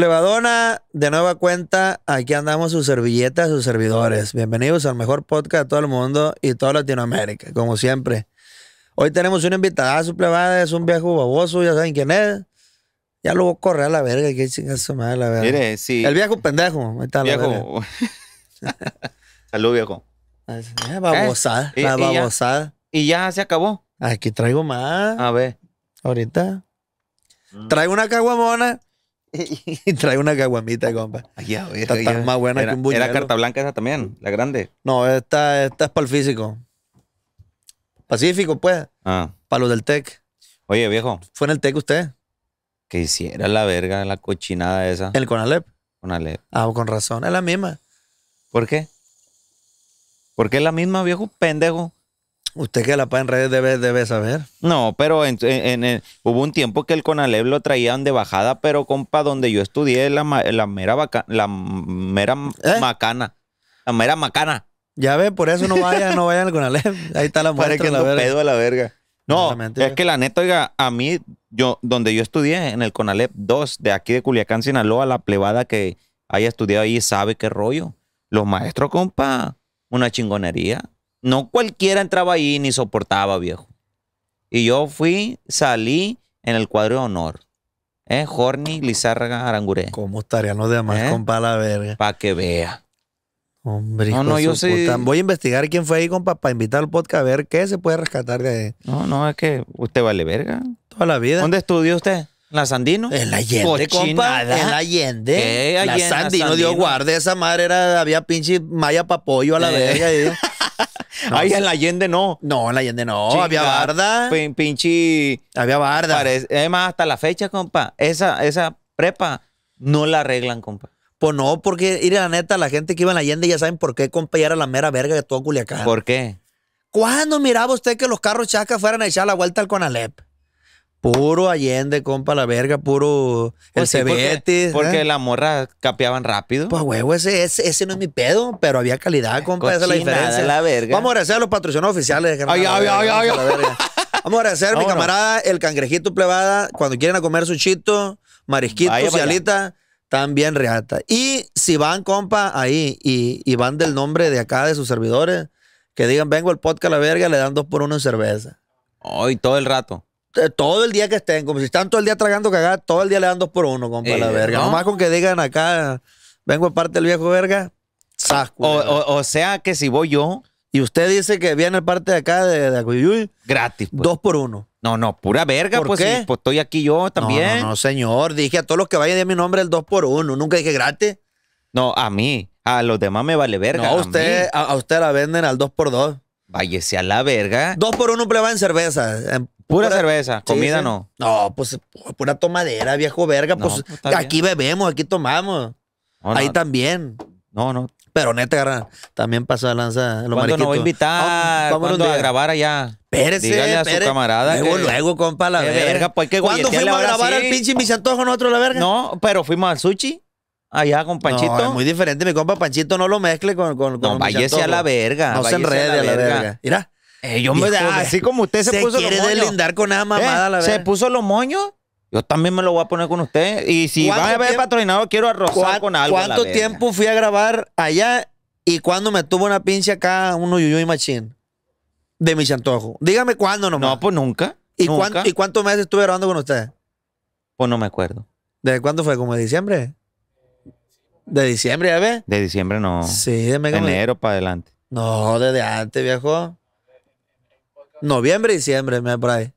Suplevadona, de nueva cuenta, aquí andamos sus servilletas, sus servidores. Bienvenidos al mejor podcast de todo el mundo y toda Latinoamérica, como siempre. Hoy tenemos invitada su plebada, es un viejo baboso, ya saben quién es. Ya lo voy a correr a la verga, qué chingazo madre, la verga. Mire, sí. El viejo pendejo, Salud, viejo. Ah, eh, babosada, eh, la babosada. Ya, y ya se acabó. Aquí traigo más. A ver. Ahorita. Mm. Traigo una caguamona y trae una caguamita, compa. está más buena que un buñuelo. Era carta blanca esa también, la grande. No, esta, esta es para el físico. Pacífico, pues. Ah. Para los del TEC. Oye, viejo. ¿Fue en el TEC usted? Que hiciera la verga, la cochinada esa. ¿El Conalep? Conalep. Ah, con razón. Es la misma. ¿Por qué? Porque es la misma, viejo pendejo? Usted que la paga en redes debe, debe saber. No, pero en, hubo un tiempo que el Conalep lo traían de bajada, pero compa, donde yo estudié la, la mera, vaca, la mera ¿Eh? macana. La mera macana. Ya ve, por eso no vayan, no vayan al Conalep. Ahí está la muerte que la pedo a la verga. No, es que la neta, oiga, a mí, yo, donde yo estudié, en el Conalep 2, de aquí de Culiacán, Sinaloa, la plebada que haya estudiado ahí sabe qué rollo. Los maestros, compa, una chingonería. No cualquiera entraba ahí ni soportaba, viejo. Y yo fui, salí en el cuadro de honor. ¿Eh? Horny Lizárraga Arangure. ¿Cómo estarían los demás ¿Eh? compa con la verga? Para que vea. Hombre, no, no, yo sí. Voy a investigar quién fue ahí, compa, para invitar al podcast a ver qué se puede rescatar de. No, no, es que usted vale verga. Toda la vida. ¿Dónde estudió usted? ¿La Sandino? En la Allende, compa. En la ¿eh? Allende. ¿Qué? La Sandino, Dios guarde, esa madre era, había pinche maya pollo a la ¿Eh? verga. Y... Ahí en la Allende no. No, en la Allende no. había barda. pinchi. Había barda. además, hasta la fecha, compa, esa, esa prepa no la arreglan, compa. Pues no, porque ir a la neta, la gente que iba en la Allende ya saben por qué, compa, ya era la mera verga de todo Culiacán. ¿Por qué? ¿Cuándo miraba usted que los carros chacas fueran a echar la vuelta al Conalep? Puro Allende, compa, la verga, puro el pues Cebetis. Porque, ¿eh? la morra capeaban rápido. Pues huevo, ese, ese, no es mi pedo, pero había calidad, compa, esa es la diferencia. verga. Vamos a agradecer los patrocinadores oficiales. Vamos a agradecer mi camarada, el cangrejito plebada, cuando quieren a comer su chito, marisquito, cialita, también reata. Y si van, compa, ahí, y, van del nombre de acá, de sus servidores, que digan, vengo al podcast La Verga, le dan dos por uno en cerveza. Hoy, todo el rato. Eh, todo el día que estén, como si están todo el día tragando cagada, todo el día le dan dos por uno, compa, la eh, verga. ¿no? Nomás con que digan acá, vengo de parte del viejo verga, O, sea que si voy yo. Y usted dice que viene parte de acá de, Gratis. Pues. Dos por uno. No, no, pura verga, ¿Por pues, qué? pues estoy aquí yo también. No, no, señor. Dije a todos los que vayan de mi nombre el dos por uno. Nunca dije gratis. No, a mí. A los demás me vale verga. a usted, a, usted la venden al dos por dos. Váyese a la verga. Dos por uno prueba en cerveza. Pura, cerveza, comida no. No, pues pura tomadera, viejo verga. pues, pues aquí bebemos, aquí tomamos. Ahí también. No, no. Pero neta, garra, también a lanza. Lo ¿Cuándo nos va a invitar? Vamos a grabar allá? Pérez, Dígale a su camarada. Luego, luego, compa, la verga. Pues, ¿Cuándo fuimos a grabar al pinche mis antojos nosotros, la verga? No, pero fuimos al sushi. Allá con Panchito. No, es muy diferente, mi compa Panchito no lo mezcle con. con, con no, a la verga. No se enrede a la verga. Mira. Eh, yo me da, así como usted se, se puso quiere los con nada mamada, eh, la verdad. Se puso los moños. Yo también me lo voy a poner con usted. Y si va a haber patrocinado, quiero arrozar con algo. ¿Cuánto tiempo fui a grabar allá y cuándo me tuvo una pinche acá, uno y machín? De mi chantojo. Dígame cuándo nomás. No, pues nunca. ¿Y, ¿Y cuántos meses estuve grabando con usted? Pues no me acuerdo. ¿Desde cuándo fue? ¿Como de diciembre? ¿De diciembre, ya ves? De diciembre no. Sí, de Enero para adelante. No, desde antes, viejo. Noviembre, diciembre, me por ahí.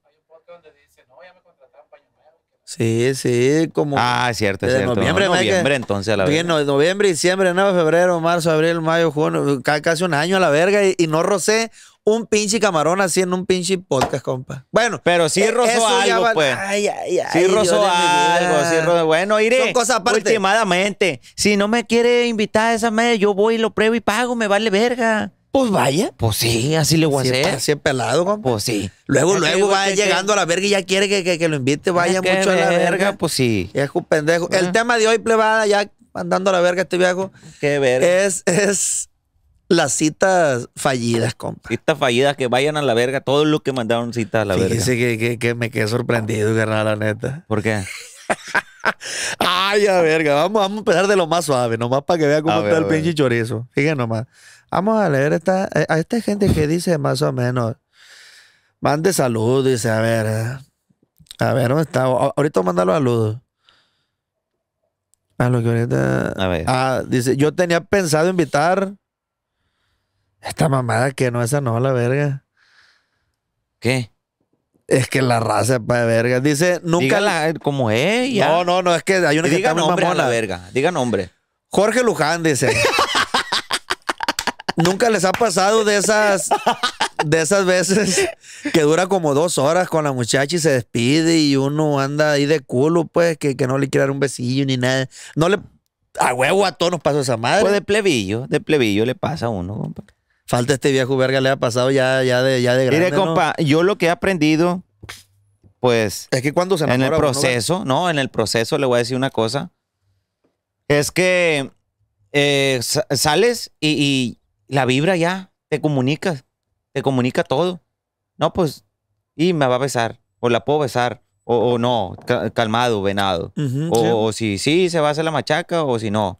Sí, sí, como. Ah, cierto, es cierto. Noviembre, no, noviembre entonces a la verga. noviembre, diciembre, enero febrero, marzo, abril, mayo, junio, casi un año a la verga y, no rocé un pinche camarón así en un pinche podcast, compa. Bueno, pero sí e-, rozó algo, pues. Ay, ay, ay, sí rozó algo, sí rozó. Bueno, iré. Son cosas aparte. si no me quiere invitar a esa media, yo voy lo pruebo y pago, me vale verga. Pues vaya, pues sí, así le voy a hacer. Así pelado, compa. Pues sí. Luego, luego va llegando a la verga y ya quiere que, que lo invite, vaya mucho a la verga. Pues sí. es un pendejo. El ah. tema de hoy, plebada, ya mandando a la verga este viejo. Qué verga. Es, es las citas fallidas, compa. Citas fallidas, que vayan a la verga. Todos los que mandaron citas a la verga. Dice que, que me quedé sorprendido, carnal, la neta. ¿Por qué? Ay, a verga, vamos, a empezar de lo más suave, nomás para que vea cómo está el pinche chorizo. Fíjense nomás. Vamos a leer esta, eh, a esta gente que dice más o menos. Mande salud, dice, a ver. Eh, a ver, ¿dónde está? Ahorita manda los saludos. A lo que ahorita. A ver. Ah, dice, yo tenía pensado invitar. Esta mamada que no, esa no, la verga. ¿Qué? Es que la raza para verga. Dice, nunca. la... como es. No, no, no, es que hay una que Diga nombre la verga. Diga nombre. Jorge Luján dice. nunca les ha pasado de esas de esas veces que dura como dos horas con la muchacha y se despide y uno anda ahí de culo, pues, que, no le quiere dar un besillo ni nada. No le. A huevo a todos nos pasó esa madre. Pues de plebillo, de plebillo le pasa a uno, compa. Falta este viejo verga, le ha pasado ya, ya de, ya de Mire, compa, yo lo que he aprendido, pues. Es que cuando se En el proceso, no, en el proceso le voy a decir una cosa. Es que eh, sales y la vibra ya, te comunicas, te comunica todo. No, pues, y me va a besar, o la puedo besar, o, no, calmado, venado. o, si sí, se va a hacer la machaca, o si no.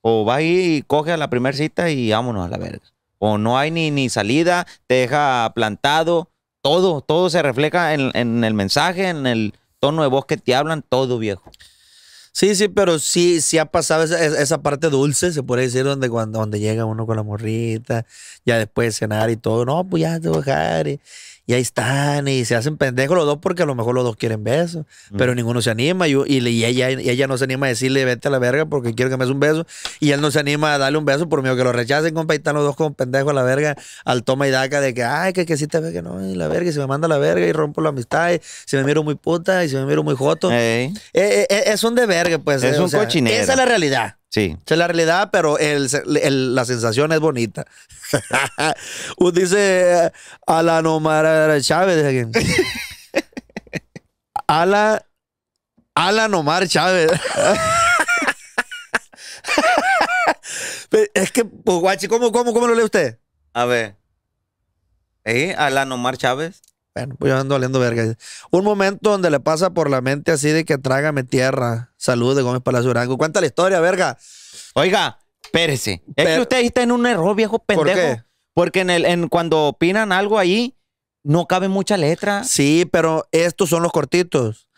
O va ahí y coge a la primera cita y vámonos a la verga. O no hay ni, ni salida, te deja plantado. Todo, todo se refleja en, en el mensaje, en el tono de voz que te hablan, todo viejo. Sí, sí, pero sí, sí ha pasado esa, parte dulce, se puede decir, donde, cuando, donde llega uno con la morrita, ya después de cenar y todo, no, pues ya te voy a dejar. Y, y ahí están y se hacen pendejos los dos porque a lo mejor los dos quieren besos, mm. pero ninguno se anima y, y, ella, y, ella, no se anima a decirle vete a la verga porque quiero que me des un beso y él no se anima a darle un beso por miedo que lo rechacen, compa, y están los dos como pendejos a la verga al toma y daca de que, ay, que, que sí te ve que no, y la verga, y se me manda a la verga y rompo la amistad, y se me miro muy puta y se me miro muy joto. es eh, eh, eh, un de verga, pues. Es un cochinero Esa es la realidad. Sí. es la realidad, pero la sensación es bonita. dice Alan Omar Chávez. a la Omar Chávez. es que, pues, guachi, ¿cómo, cómo, ¿cómo lo lee usted? A ver. ¿Eh? Alan Omar Chávez. Bueno, pues yo ando verga. Un momento donde le pasa por la mente así de que trágame tierra. Salud de Gómez Palacio Durango. Cuenta la historia, verga. Oiga, espérese. Es que usted está en un error, viejo pendejo. ¿Por qué? Porque en el, en, cuando opinan algo ahí, no cabe mucha letra. Sí, pero estos son los cortitos.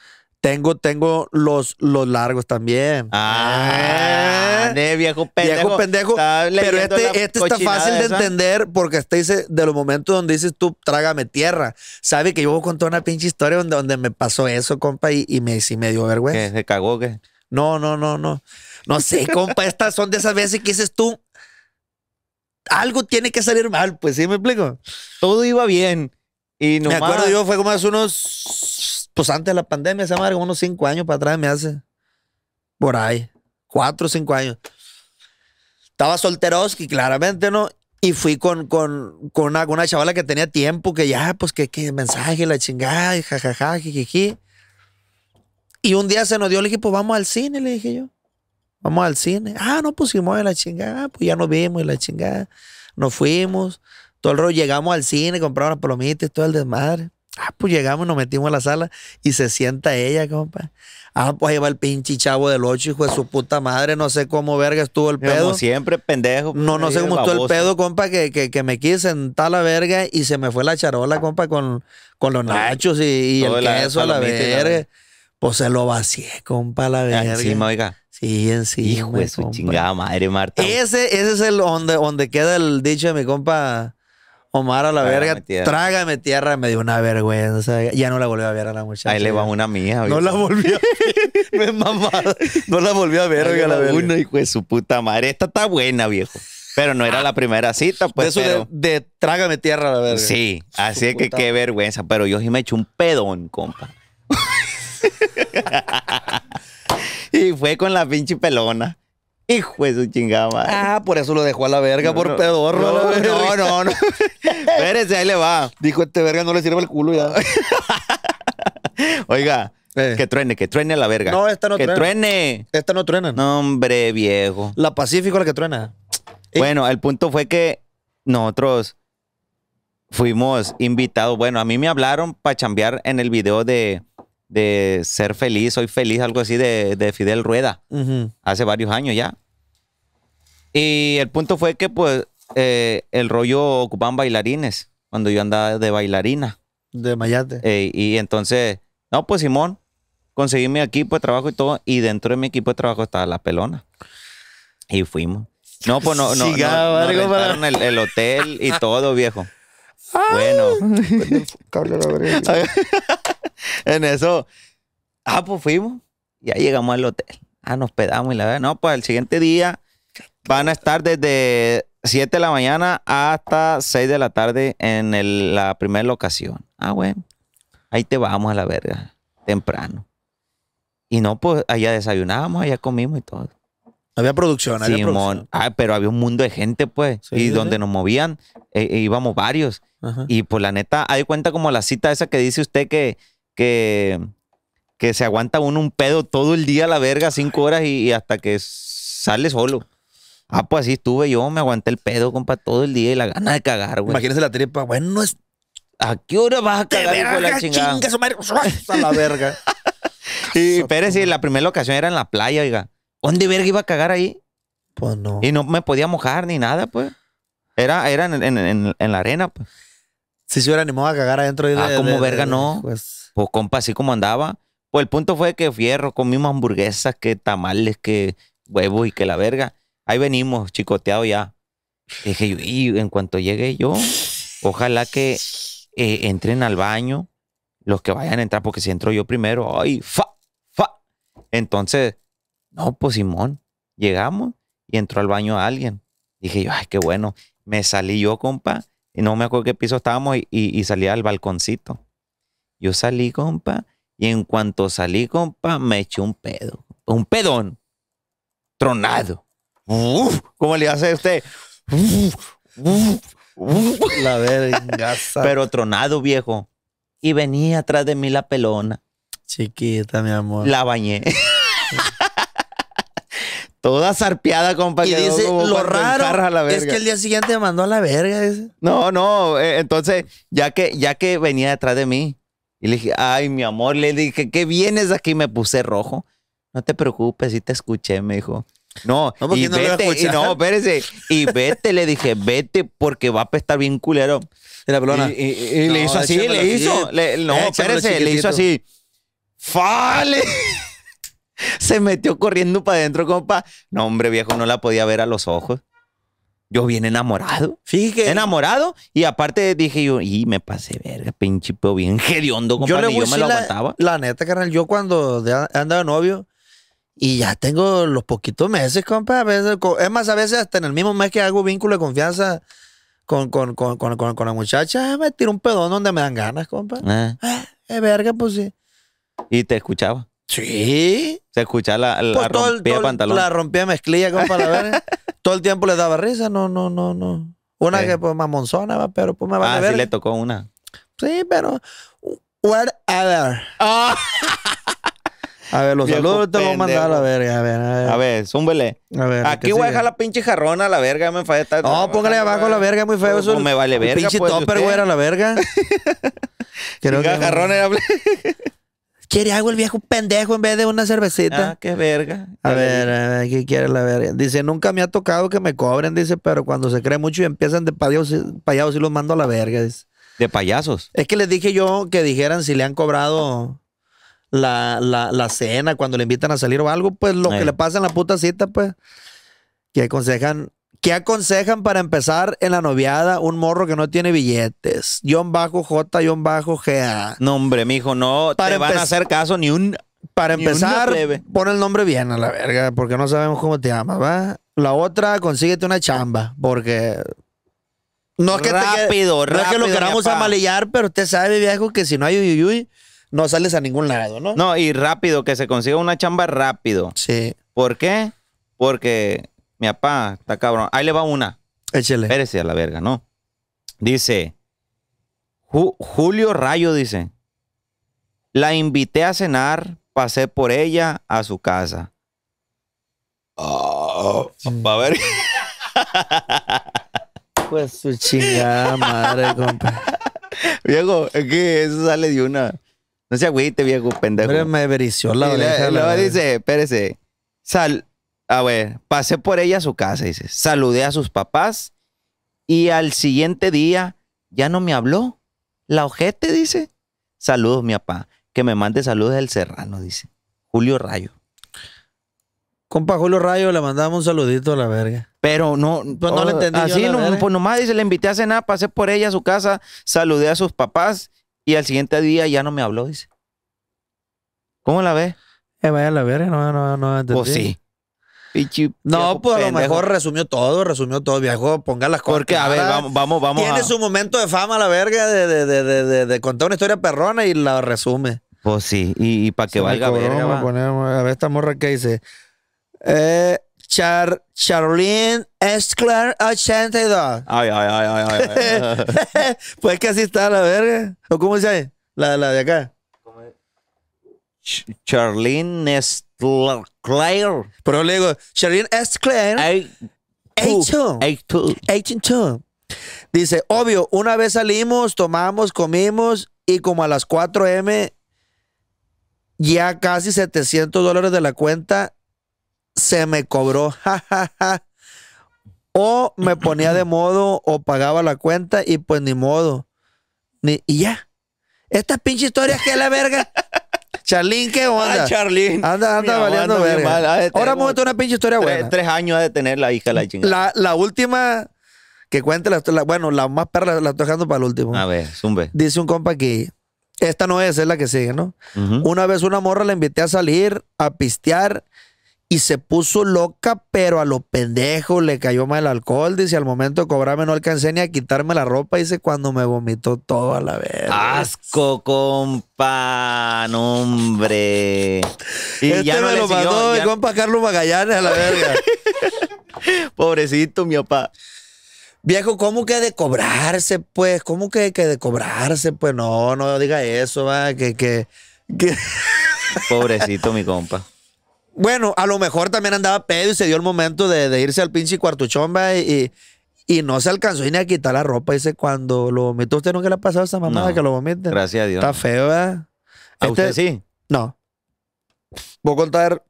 Tengo, tengo los, los largos también. Ah, ah. viejo pendejo. Viejo pendejo. Pero este, este, está fácil de entender porque este dice, de los momentos donde dices tú, trágame tierra. Sabe que yo conté una pinche historia donde, donde me pasó eso, compa, y, me, y me dio vergüenza. ¿Se cagó qué? No, no, no, no. No sé, compa, estas son de esas veces que dices tú, algo tiene que salir mal, pues sí, me explico. Todo iba bien. Y Me acuerdo yo, fue como hace unos pues antes de la pandemia, se madre como unos cinco años para atrás me hace. Por ahí. Cuatro o cinco años. Estaba solteroski, claramente, ¿no? Y fui con, con, con, una, chavala que tenía tiempo, que ya, pues que, mensaje, la chingada, jajaja, jijiji. Y un día se nos dio, le dije, pues vamos al cine, le dije yo. Vamos al cine. Ah, no pusimos pues, la chingada, pues ya no vimos la chingada. Nos fuimos, todo el rollo, llegamos al cine, compramos las palomitas, todo el desmadre pues llegamos, nos metimos a la sala y se sienta ella, compa. Ah, pues ahí va el pinche chavo del ocho, hijo de su puta madre. No sé cómo verga estuvo el pedo. Como siempre, pendejo. No, no sé cómo estuvo el pedo, compa, que, me quise sentar la verga y se me fue la charola, compa, con, con los nachos y, y el queso a la, verga. Pues se lo vacié, compa, la ah, verga. Encima, oiga. Sí, encima. Hijo de su chingada madre, Marta. Ese, ese es el donde, donde queda el dicho de mi compa Omar a la verga, tierra. trágame tierra, me dio una vergüenza. Ya no la volví a ver a la muchacha. Ahí le va una mía. No la volví a ver. No la volví a ver, a la verga. Una hijo de su puta madre. Esta está buena, viejo. Pero no era la primera cita, pues. eso de, trágame tierra, la verga. Sí, así es que qué vergüenza. Pero yo sí me eché un pedón, compa. y fue con la pinche pelona. Hijo de su chingada Ah, por eso lo dejó a la verga, por pedorro. No, no, no. no. Espérese, ahí le va. Dijo este verga, no le sirve el culo ya. Oiga, eh. que truene, que truene a la verga. No, esta no que Que truene. Esta no truena. No, hombre, viejo. La Pacífico la que truena. Bueno, el punto fue que nosotros fuimos invitados. Bueno, a mí me hablaron para chambear en el video de de ser feliz, soy feliz, algo así de, Fidel Rueda, hace varios años ya. Y el punto fue que pues eh, el rollo ocupaban bailarines cuando yo andaba de bailarina. De Mayate. Eh, y entonces, no, pues Simón, conseguí mi equipo de trabajo y todo, y dentro de mi equipo de trabajo estaba la pelona. Y fuimos. No, pues no, no, no, el hotel y todo, viejo. Bueno. en eso. Ah, pues fuimos. Ya llegamos al hotel. Ah, nos pedamos y la verdad. No, pues el siguiente día van a estar desde 7 de la mañana hasta 6 de la tarde en la primera locación. Ah, bueno. Ahí te vamos a la verga. Temprano. Y no, pues allá desayunamos, allá comimos y todo. Había producción, había producción. Ah, pero había un mundo de gente, pues. y donde nos movían, eh, eh, íbamos varios. Y pues la neta, hay cuenta como la cita esa que dice usted que, que, que se aguanta uno un pedo todo el día a la verga, cinco horas y, hasta que sale solo. Ah, pues así estuve yo, me aguanté el pedo, compa, todo el día y la gana de cagar, güey. Imagínese la tripa, bueno, es... ¿a qué hora vas a cagar, hijo la chingada? a la verga. y la primera ocasión era en la playa, oiga ¿Dónde verga iba a cagar ahí? Pues no. Y no me podía mojar ni nada, pues. Era, era en, la arena, pues. Si se hubiera animado a cagar adentro. Ah, de, ah, como verga, no. Pues. pues. compa, así como andaba. Pues el punto fue que fierro, comimos hamburguesas, que tamales, que huevos y que la verga. Ahí venimos, chicoteado ya. Y dije yo, y en cuanto llegue yo, ojalá que eh, entren al baño los que vayan a entrar, porque si entro yo primero, ay, fa, fa. Entonces, no, pues Simón, llegamos y entró al baño alguien. Dije yo, ay, qué bueno. Me salí yo, compa, y no me acuerdo qué piso estábamos y, y, salí al balconcito. Yo salí, compa, y en cuanto salí, compa, me eché un pedo, un pedón, tronado. ¿Cómo le hace a usted? La Pero tronado, viejo. Y venía atrás de mí la pelona. Chiquita, mi amor. La bañé. Toda zarpeada, compa. Y dice, lo raro es que el día siguiente me mandó a la verga. No, no, eh, entonces, ya que, ya que venía detrás de mí, y le dije, ay, mi amor, le dije, ¿qué vienes aquí? Me puse rojo. No te preocupes, sí te escuché, me dijo. No, no y no vete, y no, espérese, y vete, le dije, vete, porque va a estar bien culero. Y la pelona. Y, le hizo así, le hizo. no, espérese, le hizo así. ¡Fale! Se metió corriendo para adentro, compa. No, hombre, viejo, no la podía ver a los ojos. Yo bien enamorado. Fíjate. Enamorado. Y aparte dije yo, y me pasé verga, pinche peo bien hediondo, compa. Yo, le me lo la, La neta, carnal, yo cuando andaba novio y ya tengo los poquitos meses, compa. veces, es más, a veces hasta en el mismo mes que hago vínculo de confianza con, con, con, con la muchacha, ah, me tiro un pedón donde me dan ganas, compa. Ah. Ah, es verga, pues sí. Y te escuchaba. Sí. Se escuchaba la, la pues rompía todo La rompía mezclilla, compa, la todo el tiempo le daba risa, no, no, no, no. Una que pues mamonzona, pero pues me va a ver. Ah, sí le tocó una. Sí, pero whatever. Ah. A ver, los saludos te voy a mandar a la verga, a ver, a ver. A ver, zúmbele. A ver, Aquí voy a dejar la pinche jarrona a la verga, me No, póngale abajo a la verga, muy feo eso. No me vale verga, Pinche pues, topper, güey, a la verga. Creo que... jarrona era quiere algo el viejo pendejo en vez de una cervecita. Ah, qué verga. A ver, a ver, ¿qué quiere la verga? Dice, nunca me ha tocado que me cobren, dice, pero cuando se cree mucho y empiezan de payados payasos y los mando a la verga, dice. ¿De payasos? Es que les dije yo que dijeran si le han cobrado la, cena cuando le invitan a salir o algo, pues lo que le pasa en la puta cita, pues, que aconsejan ¿Qué aconsejan para empezar en la noviada un morro que no tiene billetes? John bajo J, John bajo G. No, hombre, mijo, no te van a hacer caso ni un. Para empezar, pon el nombre bien a la verga, porque no sabemos cómo te llamas, ¿va? La otra, consíguete una chamba, porque. No es que rápido, te rápido, no es que lo queramos amalillar, pero usted sabe, viejo, que si no hay uyuyuy, no sales a ningún lado, ¿no? No, y rápido, que se consiga una chamba rápido. Sí. ¿Por qué? Porque mi papá está cabrón. Ahí le va una. Échele. Espérese a la verga, ¿no? Dice, Julio Rayo dice, la invité a cenar, pasé por ella a su casa. Oh, a ver. Pues su chingada madre, compa. Viejo, es que eso sale de una. No se agüite, viejo, pendejo. Pero me verició la verdad. Luego dice, espérese. Sal, a ah, ver, pasé por ella a su casa, dice. Saludé a sus papás y al siguiente día ya no me habló. La ojete, dice. Saludos, mi papá. Que me mande saludos del serrano, dice. Julio Rayo. Compa Julio Rayo, le mandamos un saludito a la verga. Pero no, pues no le entendí. Así, no, pues nomás dice, le invité a cenar, pasé por ella a su casa, saludé a sus papás y al siguiente día ya no me habló, dice. ¿Cómo la ve? Eh, vaya a la verga, no, no, no pues entendí. Pues sí. No, pues a lo mejor resumió todo, resumió todo, viejo. Ponga las cosas. Porque, a ver, vamos, vamos, Tiene su momento de fama, la verga, de, contar una historia perrona y la resume. Pues sí, y, para que vaya. valga Ponemos, a ver esta morra que dice. Eh, Char Charlene Esclair 82. Ay, ay, ay, ay, ay. pues que así está la verga. ¿O cómo dice ahí La, la de acá. Charlene Esclair. Pero le digo, Sherlyn S. Claire. H2. H2. Dice, obvio, una vez salimos, tomamos, comimos y como a las 4M, ya casi 700 dólares de la cuenta se me cobró. o me ponía de modo o pagaba la cuenta y pues ni modo. Ni, y ya. Esta pinche historia que la verga. Charlín, ¿qué onda? Ah, Charlín. Anda, anda valiendo verga. Ahora vamos a una pinche historia buena. Tres, años años de tener la hija la chingada. La, última que cuente, la, bueno, la más perra la, estoy dejando para el último. A ver, zumbe. Dice un compa que esta no es, es la que sigue, ¿no? Una vez una morra la invité a salir, a pistear y se puso loca, pero a lo pendejo le cayó mal el alcohol. Dice, al momento de cobrarme no alcancé ni a quitarme la ropa. Dice, cuando me vomitó todo a la vez. Asco, compa, no, hombre. Y este ya me lo mi compa Carlos Magallanes a la verga. Pobrecito, mi papá. Viejo, ¿cómo que de cobrarse, pues? ¿Cómo que, que de cobrarse? Pues no, no diga eso, va, que, que... que... Pobrecito, mi compa. Bueno, a lo mejor también andaba pedo y se dio el momento de, irse al pinche cuartuchomba y, y, no se alcanzó ni a quitar la ropa. Dice, cuando lo vomitó, ¿usted nunca le ha pasado a esa mamada que lo vomite? Gracias a Dios. Está feo, ¿A usted este, sí? No. Voy a contar...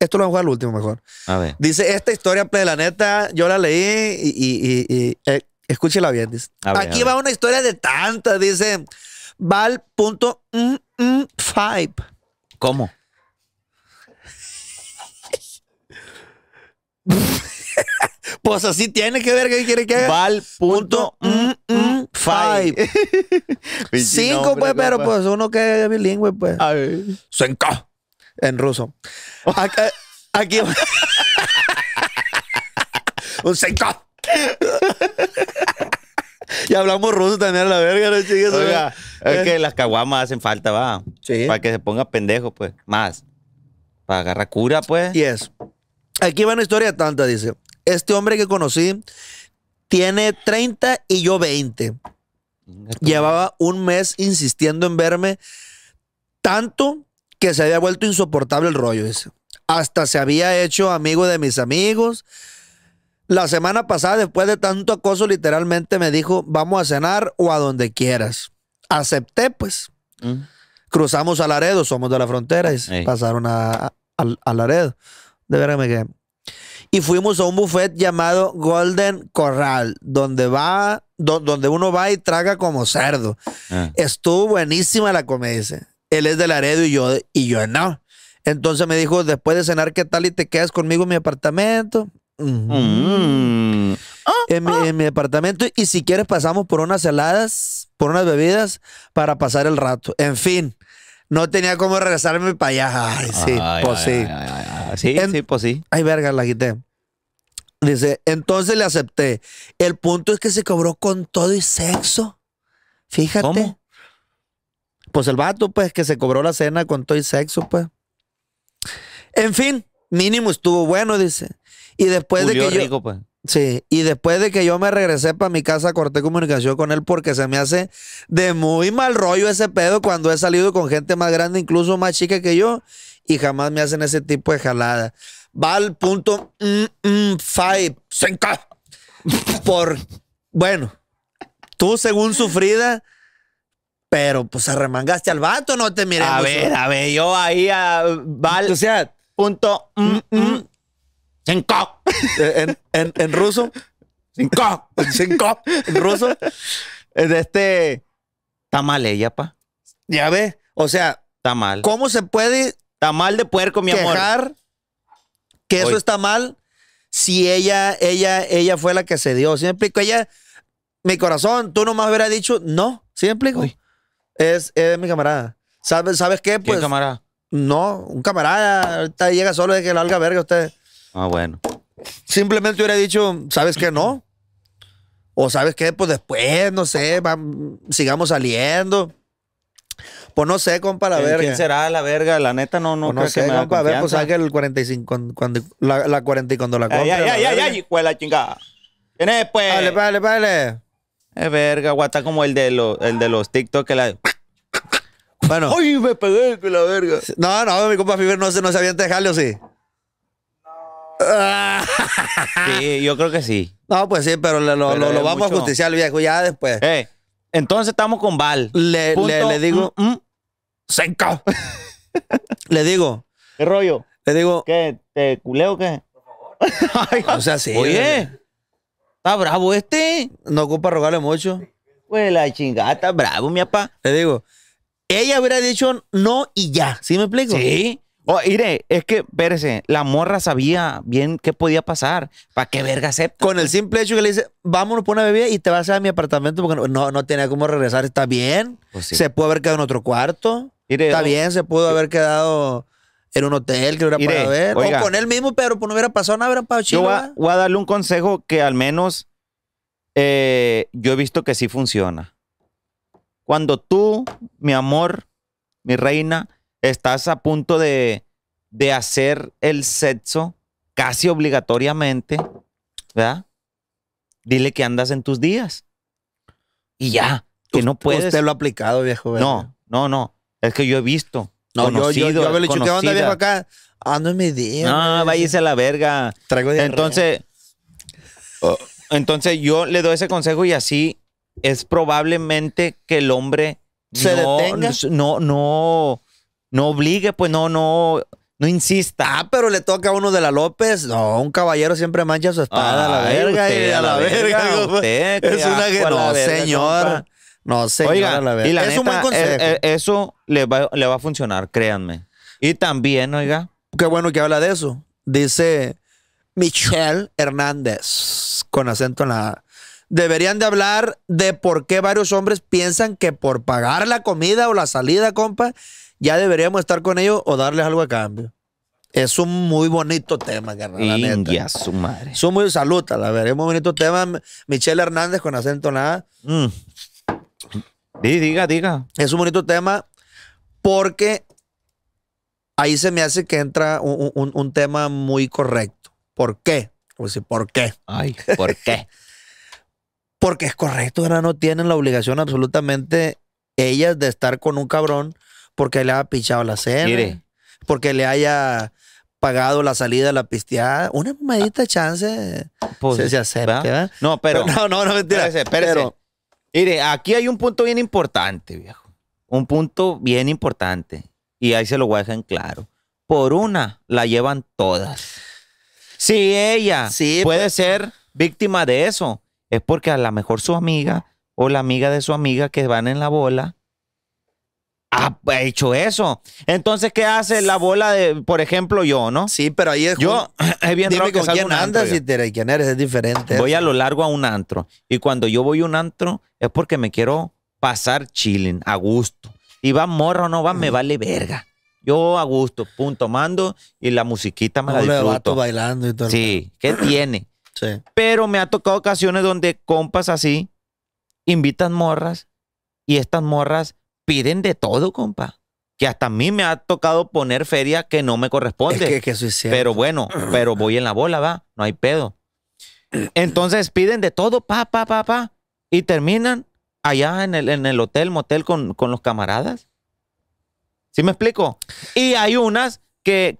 Esto lo vamos a jugar al último mejor. A ver. Dice, esta historia, de pues, la neta, yo la leí y, eh, escúchela bien. Dice. Aquí va una historia de tantas, dice. Val.5. punto ¿Cómo? pues así tiene que ver qué quiere que haga. Val punto mm, mm, mm, Cinco, pues, pero pues uno que es bilingüe, pues. Cinco. En ruso. aquí. un cinco. Y hablamos ruso también a la verga, no chicas. Oiga, es eh. que las caguamas hacen falta, va. Sí. Para que se ponga pendejo, pues. Más. Para agarrar cura, pues. Y eso. Aquí va una historia tanta, dice. Este hombre que conocí tiene 30 y yo 20. Llevaba un mes insistiendo en verme tanto que se había vuelto insoportable el rollo ese. Hasta se había hecho amigo de mis amigos. La semana pasada, después de tanto acoso, literalmente me dijo, vamos a cenar o a donde quieras. Acepté, pues. Mm. Cruzamos a Laredo, somos de la frontera, y pasaron a, a Laredo. De verdad me quedé. Y fuimos a un buffet llamado Golden Corral, donde va, donde uno va y traga como cerdo. Ah. Estuvo buenísima la comedia. Él es del Laredo y yo, y yo no. Entonces me dijo, después de cenar, ¿qué tal? Y te quedas conmigo en mi apartamento. Mm. en, mi, apartamento. Y si quieres, pasamos por unas heladas, por unas bebidas para pasar el rato. En fin, no tenía como regresarme para allá. Ay, sí, pues sí. Sí, sí, pues sí. Ay, verga, la quité. Dice, entonces le acepté. El punto es que se cobró con todo y sexo. Fíjate. ¿Cómo? Pues el vato, pues, que se cobró la cena con todo y sexo, pues. En fin, mínimo estuvo bueno, dice. Y después de que yo... Pues. Sí, y después de que yo me regresé para mi casa, corté comunicación con él porque se me hace de muy mal rollo ese pedo cuando he salido con gente más grande, incluso más chica que yo, y jamás me hacen ese tipo de jalada. Va punto mm, mm, five, Por, bueno, tú según sufrida, pero pues arremangaste al vato, no te miré. A ver, a ver, yo ahí a ah, Val. O sea, punto. Mm, eh, en, en, en, ruso. Cinco. Cinco. En ruso. De este. Está mal ella, pa. Ya ves. O sea. Está mal. ¿Cómo se puede Está mal de puerco, mi quejar que eso está mal si ella, ella, ella fue la que se dio. ¿Sí me explico? Ella, mi corazón, tú nomás hubieras dicho no. ¿Sí me explico? Es, es mi camarada. ¿Sabes, sabes qué? Pues, ¿Qué camarada? No, un camarada. Ahorita llega solo de que la alga verga usted. Ah, bueno. Simplemente hubiera dicho, ¿sabes qué? No. O ¿sabes qué? Pues después, no sé, sigamos saliendo. Pues no sé, compa, la verga. ¿Quién será la verga? La neta no, no, pues no sé, que me compa, da a ver, pues saque el 45 cuando, la, la 40 cuando la compre. Ay, ay, ay, ay, ay la chingada. ¿Quién es, pues? Dale, dale, dale. Es eh, verga, guata como el de los, el de los TikTok que la. Bueno. ¡Ay, me pegué con la verga! No, no, mi compa Fiber no se, no se ¿o sí? sí, yo creo que sí. No, pues sí, pero lo, lo, vamos a justiciar viejo ya después. Eh, entonces estamos con Val. Le, le, digo. Mm, mm seca. Le digo. ¿Qué rollo? Le digo. ¿Qué? ¿Te culeo qué? Por favor. o sea, sí. Oye, está bravo este. No ocupa rogarle mucho. Pues la chingada, está bravo, mi papá. Le digo. Ella hubiera dicho no y ya. ¿Sí me explico? Sí. O oh, es que, espérese, la morra sabía bien qué podía pasar. ¿Para qué verga acepta? Con el simple hecho que le dice, vámonos por una bebida y te vas a mi apartamento porque no, no, tenía cómo regresar. ¿Está bien? Pues Se puede haber quedado en otro cuarto. Está bien, se pudo haber quedado en un hotel que hubiera para ver. o con él mismo, pero pues no hubiera pasado nada, hubiera pasado Yo voy a, darle un consejo que al menos eh, yo he visto que sí funciona. Cuando tú, mi amor, mi reina, estás a punto de, hacer el sexo casi obligatoriamente, ¿verdad? Dile que andas en tus días. Y ya, que no puedes. Usted lo ha aplicado, viejo. No, no, no. Es que yo he visto. No, conocido, yo, yo, yo dicho, ¿qué onda viejo acá? Ah, no me medio. No, váyase a la verga. Traigo entonces, entonces yo le doy ese consejo y así es probablemente que el hombre se detenga. No, no, no obligue, pues no, no. No insista. Ah, pero le toca a uno de la López. No, un caballero siempre mancha su espada a la verga. y eh, a, la, verga. es una que no, señor. No, sé Oiga, es un buen eh, eh, eso le va, a funcionar, créanme. Y también, oiga. Qué bueno que habla de eso. Dice Michelle Hernández, con acento nada Deberían de hablar de por qué varios hombres piensan que por pagar la comida o la salida, compa, ya deberíamos estar con ellos o darles algo a cambio. Es un muy bonito tema, que India, neta. su madre. Es un muy saluta, la verdad. Es un bonito tema. Michelle Hernández con acento nada Diga, diga. Es un bonito tema porque ahí se me hace que entra un, tema muy correcto. ¿Por qué? sí, ¿por qué? Ay, ¿por qué? porque es correcto, ahora no tienen la obligación absolutamente ellas de estar con un cabrón porque le ha pichado la cena, porque le haya pagado la salida, la pisteada. Una medita ah, chance pues, se, No, pero. No, no, no, mentira. Pero, Mire, aquí hay un punto bien importante, viejo. Un punto bien importante. Y ahí se lo voy a dejar en claro. Por una la llevan todas. Si ella pues. puede ser víctima de eso, es porque a lo mejor su amiga o la amiga de su amiga que van en la bola Ah, pues, ha hecho eso. Entonces, ¿qué hace la bola de, por ejemplo, yo, no? Sí, pero ahí es... Yo, es bien Dime con quién andas y quién eres, es diferente. Voy a lo largo a un antro. Y cuando yo voy a un antro es porque me quiero pasar chilling, a gusto. Y va morro o no va, me vale verga. Yo a gusto, punto, mando y la musiquita me la disfruto. Vato bailando y todo. Sí, ¿qué tiene? Sí. Pero me ha tocado ocasiones donde compas así invitan morras y estas morras piden de todo, compa. Que hasta a mí me ha tocado poner feria que no me corresponde. Es que, eso es Pero bueno, pero voy en la bola, va, no hay pedo. Entonces piden de todo, pa, pa, pa, pa. Y terminan allá en el, en el hotel, motel con, los camaradas. ¿Sí me explico? Y hay unas que,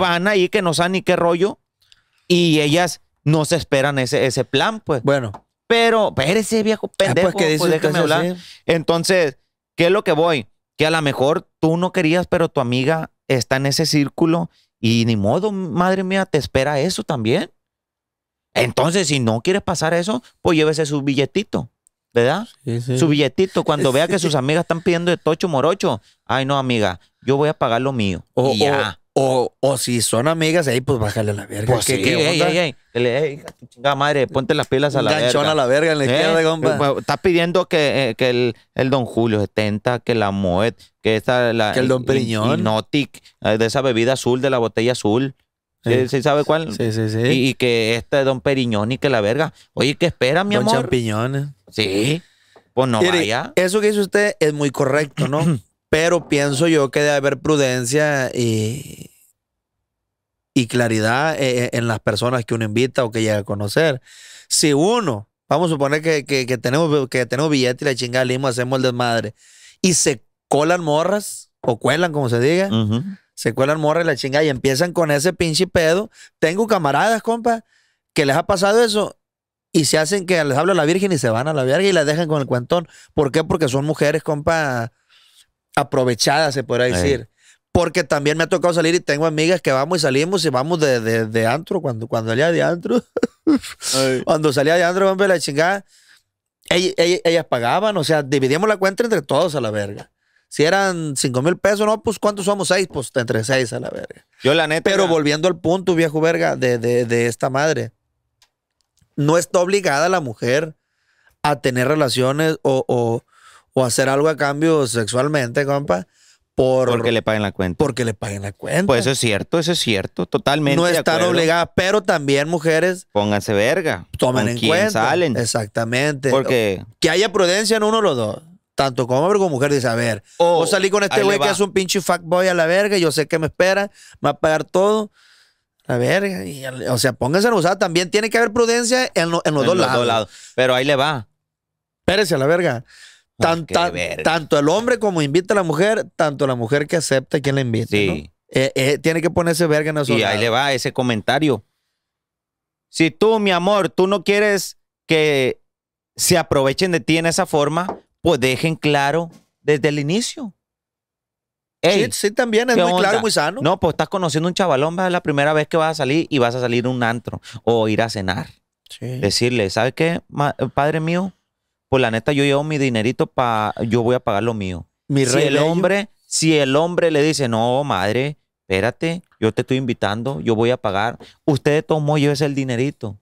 van ahí, que no saben ni qué rollo, y ellas no se esperan ese, ese plan, pues. Bueno, pero, espérese, viejo ah, pues, pendejo, pues, déjame hablar. Entonces, ¿qué es lo que voy? Que a lo mejor tú no querías, pero tu amiga está en ese círculo y ni modo, madre mía, te espera eso también. Entonces, si no quieres pasar eso, pues llévese su billetito. ¿verdad? Su billetito, cuando vea que sus amigas están pidiendo de tocho morocho, ay no, amiga, yo voy a pagar lo mío. ya. O, o si son amigas, ahí pues bájale a la verga. Pues ¿Qué, sí, qué madre, ponte las pilas a la verga. a la verga en la ¿Eh? izquierda, compa. Eh, pues, está pidiendo que, eh, que el, Don Julio 70, que la Moet, que esta la que el Don Periñón. Notic, de esa bebida azul, de la botella azul. Sí. sabe cuál? Sí, sí, sí. Y, que este Don Periñón y que la verga. Oye, ¿qué espera, mi don amor? Champiñones. Sí. Pues no vaya. Eso que dice usted es muy correcto, ¿no? Pero pienso yo que debe haber prudencia y, y claridad eh, eh, en las personas que uno invita o que llega a conocer. Si uno, vamos a suponer que, tenemos, que tenemos y la chingada limo, hacemos el desmadre, y se colan morras, o cuelan, como se diga, se cuelan morras y la chingada, y empiezan con ese pinche pedo. Tengo camaradas, compa, que les ha pasado eso. Y se hacen que les habla la Virgen y se van a la virgen y la dejan con el cuentón. ¿Por qué? Porque son mujeres, compa, aprovechada, se podrá decir. Porque también me ha tocado salir y tengo amigas que vamos y salimos y vamos de, de, antro. Cuando, cuando salía de antro, cuando salía de antro, vamos a la chingada, ellas, pagaban, o sea, dividíamos la cuenta entre todos a la verga. Si eran 5 mil pesos, no, pues ¿cuántos somos? Seis, pues entre seis a la verga. Yo la neta. Pero volviendo al punto, viejo verga, de, de, esta madre. No está obligada la mujer a tener relaciones o o hacer algo a cambio sexualmente, compa. Por, porque le paguen la cuenta. Porque le paguen la cuenta. Pues eso es cierto, eso es cierto, totalmente. No están obligadas, pero también mujeres. Pónganse verga. Tomen en cuenta. salen. Exactamente. Porque. Que haya prudencia en uno o los dos. Tanto como hombre como mujer dice, a ver, O salí con este güey que es un pinche fuckboy a la verga, yo sé que me espera, me va a pagar todo. A verga. o sea, pónganse en usada. También tiene que haber prudencia en, los, dos, lados. dos lados. Pero ahí le va. Pérese a la verga. Pues tanto el hombre como invita a la mujer, tanto la mujer que acepta quien la invita. Eh, eh, tiene que ponerse verga en Y ahí le va ese comentario. Si tú, mi amor, tú no quieres que se aprovechen de ti en esa forma, pues dejen claro desde el inicio. sí, también es muy claro, muy sano. No, pues estás conociendo un chavalón, es la primera vez que vas a salir y vas a salir a un antro o ir a cenar. Decirle, ¿sabes qué, padre mío? pues la neta yo llevo mi dinerito para, yo voy a pagar lo mío. Mi si el hombre, si el hombre le dice, no, madre, espérate, yo te estoy invitando, yo voy a pagar, usted tomó yo ese el dinerito.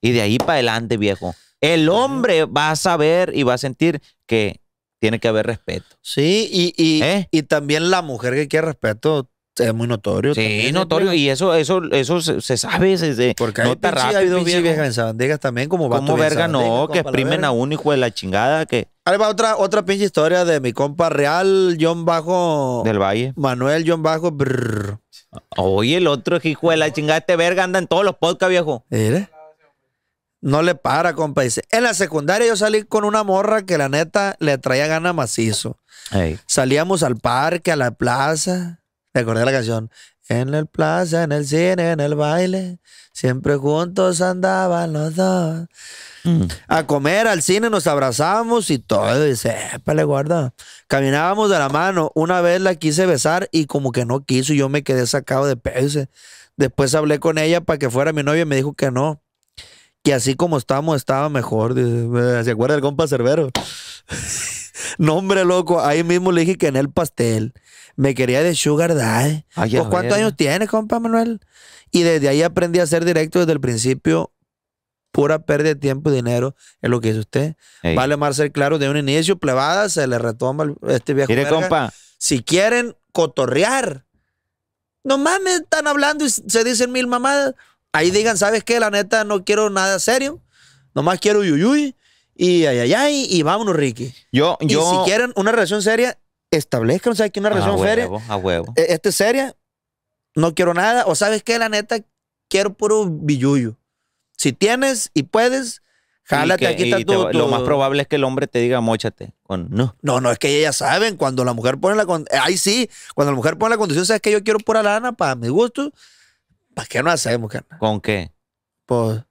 Y de ahí para adelante, viejo. El hombre va a saber y va a sentir que tiene que haber respeto. Sí, y, y, ¿Eh? y también la mujer que quiere respeto es muy notorio. Sí, ¿eh, notorio. Y eso, eso, eso se, sabe. Se, Porque nota rápido. viejas en Sabandegas también, como verga, no, que exprimen a un hijo de la chingada. que Ahí va otra, otra pinche historia de mi compa real, John Bajo. Del Valle. Manuel John Bajo. Oye, el otro hijo de la chingada, este verga anda en todos los podcasts, viejo. No le para, compa. Dice, en la secundaria yo salí con una morra que la neta le traía gana macizo. Salíamos al parque, a la plaza. Recordé la canción. En el plaza, en el cine, en el baile, siempre juntos andaban los dos. Mm. A comer, al cine, nos abrazamos y todo. Dice, le guarda. Caminábamos de la mano. Una vez la quise besar y como que no quiso yo me quedé sacado de peso. Después hablé con ella para que fuera mi novia y me dijo que no. Que así como estamos, estaba mejor. Dice, eh, ¿Se acuerda el compa Cerbero? no, hombre, loco. Ahí mismo le dije que en el pastel me quería de Sugar Daddy. ¿Cuántos años tienes, compa Manuel? Y desde ahí aprendí a ser directo desde el principio. Pura pérdida de tiempo y dinero es lo que dice usted. Vale más ser claro, de un inicio, plebada, se le retoma este viaje. Mire, compa. Si quieren cotorrear, no me están hablando y se dicen mil mamadas. Ahí digan, ¿sabes qué? La neta, no quiero nada serio. Nomás quiero yuyuy y ay, ay, ay, y vámonos, Ricky. Yo, yo. Y si quieren una relación seria, establezcan, o sea, que una relación seria. a huevo. Este es seria, no quiero nada. O sabes qué, la neta, quiero puro billuyo. Si tienes y puedes, jálate, aquí está tu, Lo más probable es que el hombre te diga, mochate. no. No, no, es que ellas saben, cuando la mujer pone la condición, eh, ahí sí, cuando la mujer pone la condición, sabes que yo quiero pura lana para mi gusto, ¿para qué no hacemos, mujer? ¿Con qué? Pues...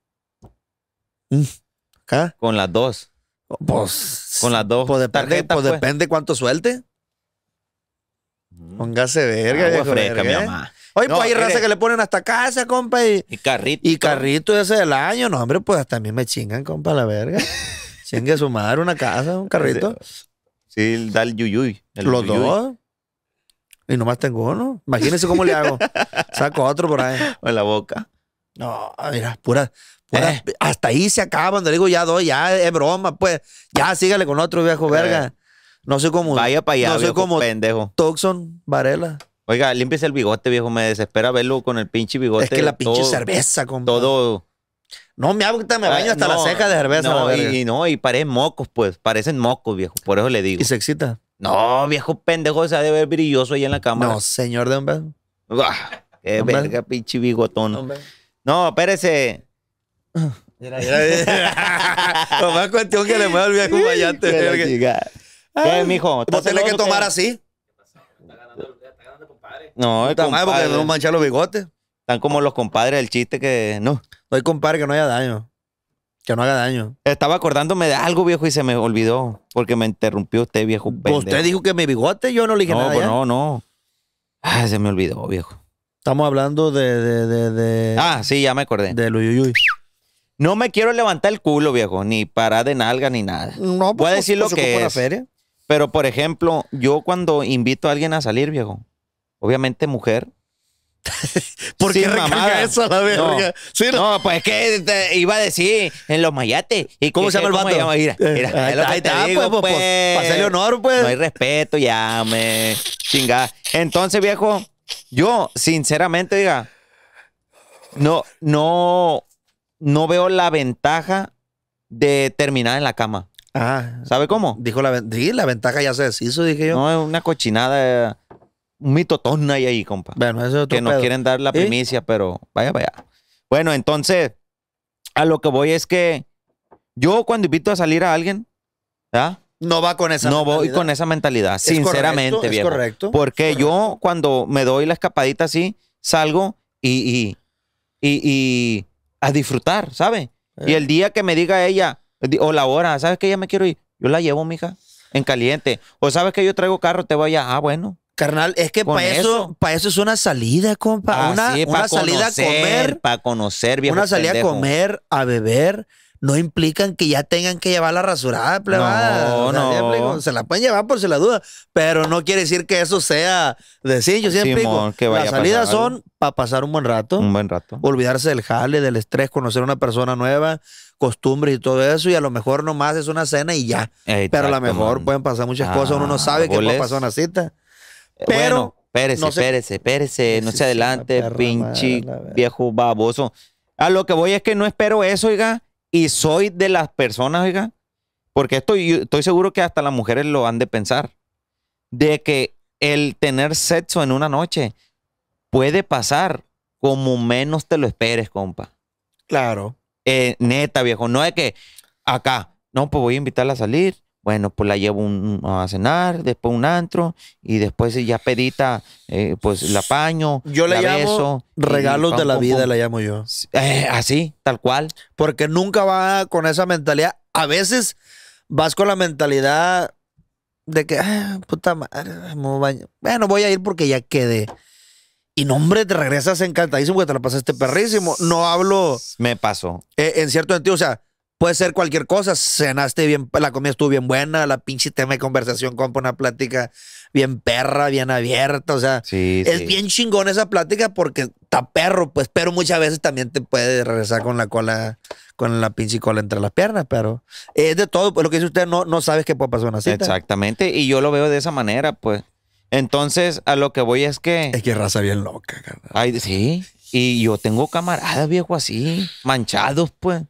Mm, con las dos. Pues... Con las dos. Pues depende, pues, pues. depende cuánto suelte. Póngase verga. Agua fresca, mi mamá. Oye, pues hay raza que le ponen hasta casa, compa. Y, carrito. Y carrito ese del año. No, hombre, pues hasta a mí me chingan, compa, la verga. Chingue su madre una casa, un carrito. Sí, da el yuyuy. Los dos. Y nomás tengo uno. Imagínense cómo le hago. Saco otro por ahí. O en la boca. No, mira, pura, eh. hasta ahí se acaban. Le digo, ya doy, ya es broma, pues. Ya sígale con otro viejo verga. Eh. No sé cómo Vaya para allá, no sé cómo pendejo. Toxon, Varela. Oiga, límpiese el bigote, viejo. Me desespera verlo con el pinche bigote. Es que la pinche cerveza, con Todo. No, me hago me ah, baño hasta la ceja de cerveza. No, y, no, y parecen mocos, pues. Parecen mocos, viejo. Por eso le digo. ¿Y se excita? No, viejo pendejo, se ha de ver brilloso ahí en la cámara. No, señor de hombre. Buah, qué verga, pinche bigotón. No, espérese. Lo más cuestión que le mueva el viejo verga ¿Qué, pues, mijo? ¿Vos tenés que tomar así? Está ganando, está compadre. No, porque no manchar los bigotes. Están como los compadres del chiste que no. hay compadre que no haya daño. Que no haga daño. Estaba acordándome de algo, viejo, y se me olvidó. Porque me interrumpió usted, viejo. Usted dijo que mi bigote, yo no le dije nada. Pues, no, no, no. se me olvidó, viejo. Estamos hablando de, de, Ah, sí, ya me acordé. De yuyuy. No me quiero levantar el culo, viejo, ni parar de nalga ni nada. No, pues, Voy a pues, decir lo que es. Feria. Pero, por ejemplo, yo cuando invito a alguien a salir, viejo, obviamente mujer. ¿Por qué recarga eso la verga? No, pues que te iba a decir en los mayates. ¿Y ¿Cómo se llama el vato? Eh, está, pues, pues, pues, para hacerle honor, pues. No hay respeto, ya, me chingada. Entonces, viejo, yo sinceramente, diga, no, no, no veo la ventaja de terminar en la cama. Ah. ¿Sabe cómo? Dijo la, sí, la ventaja ya se deshizo, dije yo. No, es una cochinada, un mitotón ahí, compa. Bueno, eso Que no nos quieren dar la primicia, pero vaya, vaya. Bueno, entonces, a lo que voy es que yo cuando invito a salir a alguien, ¿ya? ¿ah? No va con esa no mentalidad. voy con esa mentalidad, sinceramente, bien Es correcto. Porque yo cuando me doy la escapadita así, salgo y, y, y, a disfrutar, ¿sabe? Eh. Y el día que me diga ella, o la hora, ¿sabes que ya me quiero ir? Yo la llevo, mija, en caliente. O sabes que yo traigo carro, te voy a... Ah, bueno. Carnal, es que para eso, para eso es una salida, compa. Ah, una, salida a comer. Para conocer, bien Una salida a comer, a beber, no implican que ya tengan que llevar la rasurada, plebada. se la pueden llevar por si la duda, pero no quiere decir que eso sea decir. Yo siempre digo, las salidas son para pasar un buen rato. Un buen rato. Olvidarse del jale, del estrés, conocer a una persona nueva, costumbres y todo eso, y a lo mejor nomás es una cena y ya. pero a lo mejor pueden pasar muchas cosas, uno no ah, sabe qué puede pasar una cita. Eh, pero... Espérese, espérese, espérese, no se adelante, pinche viejo baboso. A lo que voy es que no espero eso, oiga. Y soy de las personas, oiga, porque estoy, estoy seguro que hasta las mujeres lo han de pensar, de que el tener sexo en una noche puede pasar como menos te lo esperes, compa. Claro. Eh, neta, viejo, no es que acá, no, pues voy a invitarla a salir bueno, pues la llevo a cenar, después un antro y después ya pedita, eh, pues la paño. Yo le regalos de la vida, la llamo yo. Eh, así, tal cual. Porque nunca va con esa mentalidad. A veces vas con la mentalidad de que, ah, puta madre, bueno, voy a ir porque ya quedé. Y no, hombre, te regresas encantadísimo porque te la pasaste perrísimo. No hablo. Me pasó. Eh, en cierto sentido, o sea, Puede ser cualquier cosa, cenaste bien, la comida estuvo bien buena, la pinche tema de conversación, compa, una plática bien perra, bien abierta, o sea, es bien chingón esa plática porque está perro, pues, pero muchas veces también te puede regresar con la cola, con la pinche cola entre las piernas, pero es de todo, pues, lo que dice usted, no, no sabes qué puede pasar una cita. Exactamente, y yo lo veo de esa manera, pues. Entonces, a lo que voy es que... Es que raza bien loca, carnal. Ay, sí, y yo tengo camaradas, viejo, así, manchados, pues.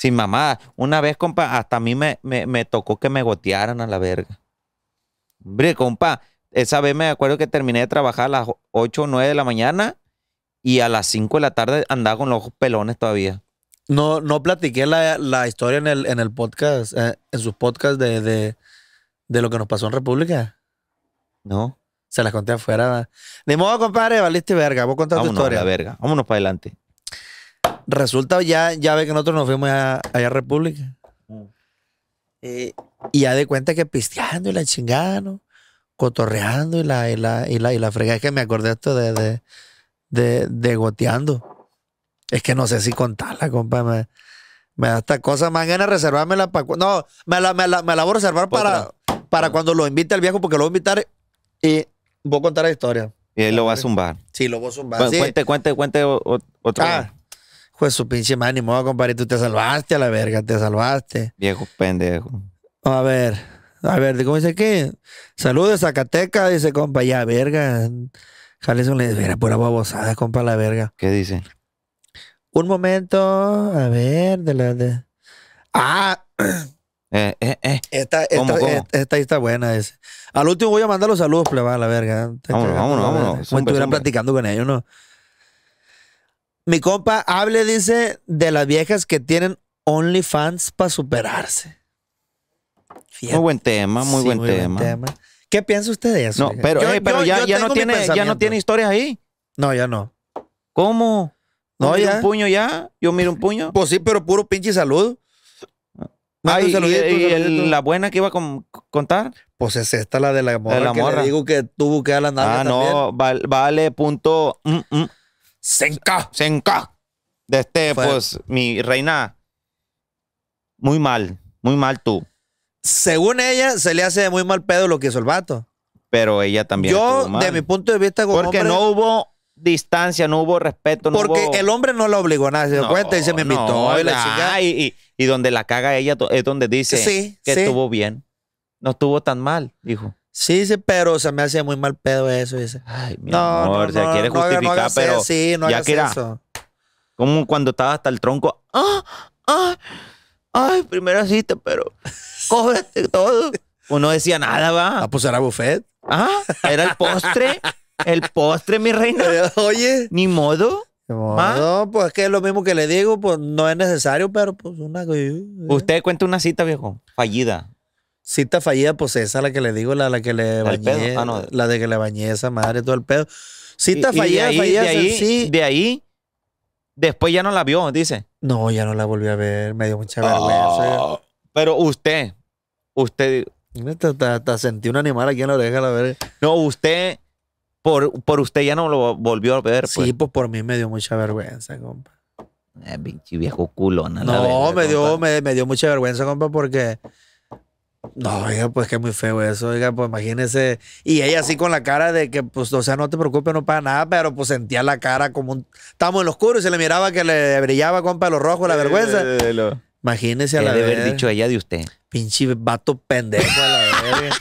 Sin mamá. Una vez, compa, hasta a mí me, me, me tocó que me gotearan a la verga. Hombre, compa, esa vez me acuerdo que terminé de trabajar a las 8 o 9 de la mañana y a las 5 de la tarde andaba con los ojos pelones todavía. No, no platiqué la, historia en el, en el podcast, eh, en sus podcasts de, de, lo que nos pasó en República. No. Se las conté afuera. De modo, compadre, valiste verga. Vos contás tu historia. verga. Vámonos para adelante resulta, ya, ya ve que nosotros nos fuimos allá, a República. Mm. Eh, y ya de cuenta que pisteando y la chingando, cotorreando y la, y la, y la, Es que me acordé esto de, de, de, goteando. Es que no sé si contarla, compa. Me, me da esta cosa. Más ganas de reservármela para. No, me la, me voy a reservar pues para, para cuando lo invite el viejo, porque lo voy a invitar y voy a contar la historia. Y él lo va a zumbar. Sí, lo voy a zumbar. Cuente, cuente, cuente Otra ah, pues su pinche madre, ni modo, compadre. Tú te salvaste a la verga, te salvaste. Viejo pendejo. A ver, a ver, ¿cómo dice qué? Saludos, Zacateca dice compa. Ya, verga. Jales un verga, pura babosada, compa, la verga. ¿Qué dice? Un momento, a ver, de la de. ¡Ah! Eh, eh, eh, Esta, esta, esta, esta está buena. ese. Al último voy a mandar los saludos, a la verga. Vámonos, vámonos, vámonos. Como estuviera platicando con ellos, ¿no? Mi compa hable, dice, de las viejas que tienen OnlyFans para superarse. Fíjate. Muy buen tema, muy, buen, tema. ¿Qué piensa usted de eso? No, pero, eh, ya, no tiene, ya no tiene historias ahí. No, ya no. ¿Cómo? No, hay un puño ya? ¿Yo miro un puño? Pues sí, pero puro pinche saludo. Ay, y, la buena que iba a contar? Pues es esta, la de la morra, digo que tuvo que dar la también. Ah, no, vale, punto... Mm, mm. Senka. Senka. De este, pues, mi reina. Muy mal, muy mal tú. Según ella, se le hace de muy mal pedo lo que hizo el vato. Pero ella también. Yo, de mi punto de vista, Porque no hubo distancia, no hubo respeto. No porque el hombre no la obligó a nada. Se dio cuenta y se me invitó. y la y, donde la caga ella es donde dice que estuvo bien. No estuvo tan mal, dijo. Sí, sí, pero se me hacía muy mal pedo eso. Dice. Ay, mi no, amor, se quiere justificar, pero ya que era, Como cuando estaba hasta el tronco. Ah, ah ay, primera cita, pero cóbrate todo. Uno decía nada, va. Ah, pues era buffet. Ah, era el postre. el postre, mi reina. Oye. Ni modo. No, pues es que es lo mismo que le digo, pues no es necesario, pero pues una. Usted cuenta una cita, viejo, fallida. Cita fallida, pues esa la que le digo, la, que le bañé. Ah, la de que le bañé esa madre, todo el pedo. Cita está fallida, de ahí, fallida, de ahí, después ya no la vio, dice. No, ya no la volví a ver, me dio mucha ah, vergüenza. pero usted, usted... Hasta, sentí un animal aquí en la oreja, la ver. No, usted, por, por usted ya no lo volvió a ver. Sí, pues, pues por mí me dio mucha vergüenza, compa. Eh, pinche viejo culona. No, me, dio, me dio mucha vergüenza, compa, porque... No, oiga, pues que muy feo eso, oiga, pues imagínese. Y ella así con la cara de que, pues, o sea, no te preocupes, no pasa nada, pero pues sentía la cara como un. Estamos en lo oscuro y se le miraba que le brillaba, con pelo rojo la vergüenza. Imagínese a la de haber dicho ella de usted? Pinche vato pendejo la verga.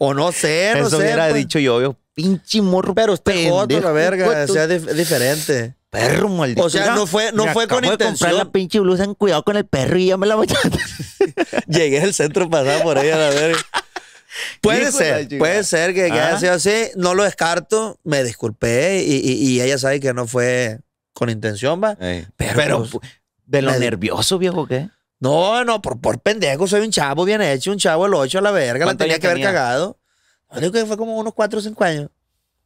o no sé, no Eso hubiera pues. dicho yo, yo, pinche morro. Pero usted es otro, la verga, o sea, diferente perro, maldito. O sea, no fue, no fue acabo con de intención. comprar la pinche blusa en cuidado con el perro y ya me la voy a... Llegué al centro pasado por ahí a la verga. Puede ser, puede ser que, que haya ¿Ah? sido así. No lo descarto, me disculpé y, y, ella sabe que no fue con intención, va. Pero, pues, de lo nervioso, viejo, ¿qué? No, no, por, por pendejo, soy un chavo bien hecho, un chavo el 8 a la verga, la tenía que haber cagado. que fue como unos 4 o 5 años.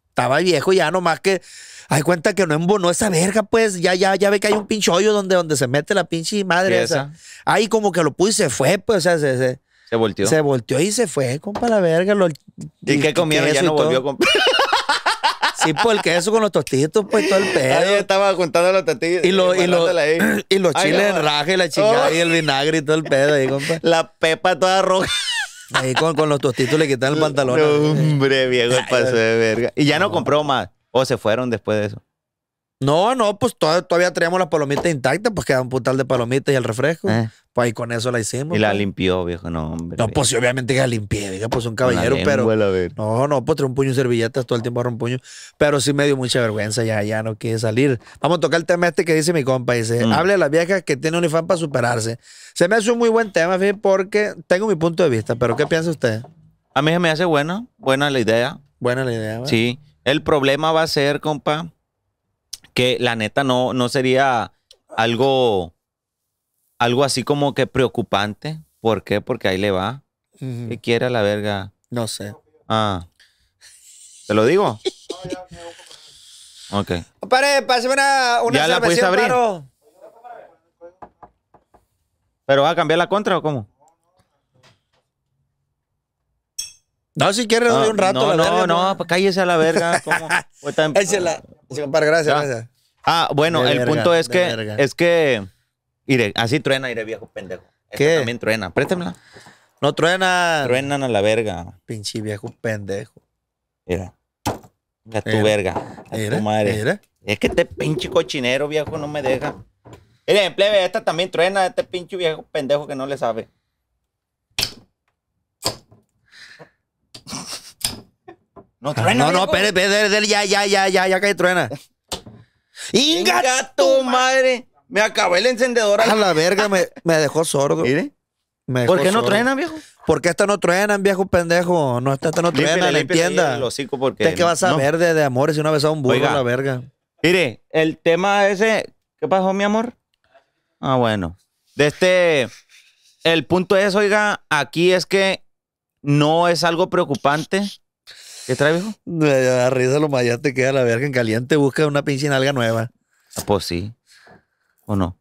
Estaba viejo ya, nomás que hay cuenta que no embonó esa verga, pues. Ya, ya, ya ve que hay un pincho hoyo donde, donde se mete la pinche madre esa. Ahí como que lo puse y se fue, pues. O sea, se, se, se, volteó. Se volteó y se fue, compa, la verga. ¿Y, qué comieron? Ya no volvió, comprar. Sí, pues el queso con los tostitos, pues todo el pedo. Ahí estaba juntando los tostitos. Y, y, los chiles en raja y la chingada oh. y el vinagre y todo el pedo ahí, compa. La pepa toda roja. Ahí con, con los tostitos le quitan el pantalón. No, hombre, viejo, el paso de verga. Y ya no compró más se fueron después de eso? No, no, pues todavía, traíamos las palomitas intactas, pues quedaba un putal de palomitas y el refresco. Ah. Pues ahí con eso la hicimos. Y la pues. limpió, viejo, no, hombre. No, pues obviamente que la limpié, viejo, pues un caballero, pero. No, no, pues trae un puño y servilletas, todo el tiempo a un puño. Pero sí me dio mucha vergüenza, ya, ya no quise salir. Vamos a tocar el tema este que dice mi compa. Dice, mm. hable a las viejas que tiene un infán para superarse. Se me hace un muy buen tema, porque tengo mi punto de vista, pero ¿qué piensa usted? A mí se me hace buena, buena la idea. Buena la idea, Sí. El problema va a ser, compa, que la neta no, no sería algo, algo así como que preocupante. ¿Por qué? Porque ahí le va. ¿Qué quiere a la verga? No sé. Ah. ¿Te lo digo? ok. Pare, pásame una, una ¿Ya la abrir? ¿Pero va a cambiar la contra o cómo? No, si quiere, doy un rato. No, verga, no, no, pues. cállese a la verga. ¿Cómo? Pues Échela. Compadre, gracias, gracias. Ah, bueno, el punto es que, es que, iré así truena, iré viejo pendejo. Este ¿Qué? también truena, préstemela. No truena. Truenan a la verga. Pinche viejo pendejo. Mira. A tu verga. A tu madre. Es que este pinche cochinero viejo no me deja. Mire, plebe, esta también truena, este pinche viejo pendejo que no le sabe. No, ah, truena. No, no, espere, espere, ya, ya, ya, ya, ya que truena. ¡Inga, tu madre! Me acabé el encendedor. A la verga, me, me dejó sordo. Mire. Me ¿Por qué no truena truenan, viejo? ¿Por qué esta no truenan, viejo pendejo? No, esta, no truena, la entienda. porque qué vas a ver de, amor amores si una vez a un burro a la verga? Mire, el tema ese... ¿Qué pasó, mi amor? Ah, bueno. De este... El punto es, oiga, aquí es que no es algo preocupante ¿Qué trae, viejo? La risa lo te queda la verga en caliente, busca una pinche nalga nueva. Ah, pues sí. ¿O no?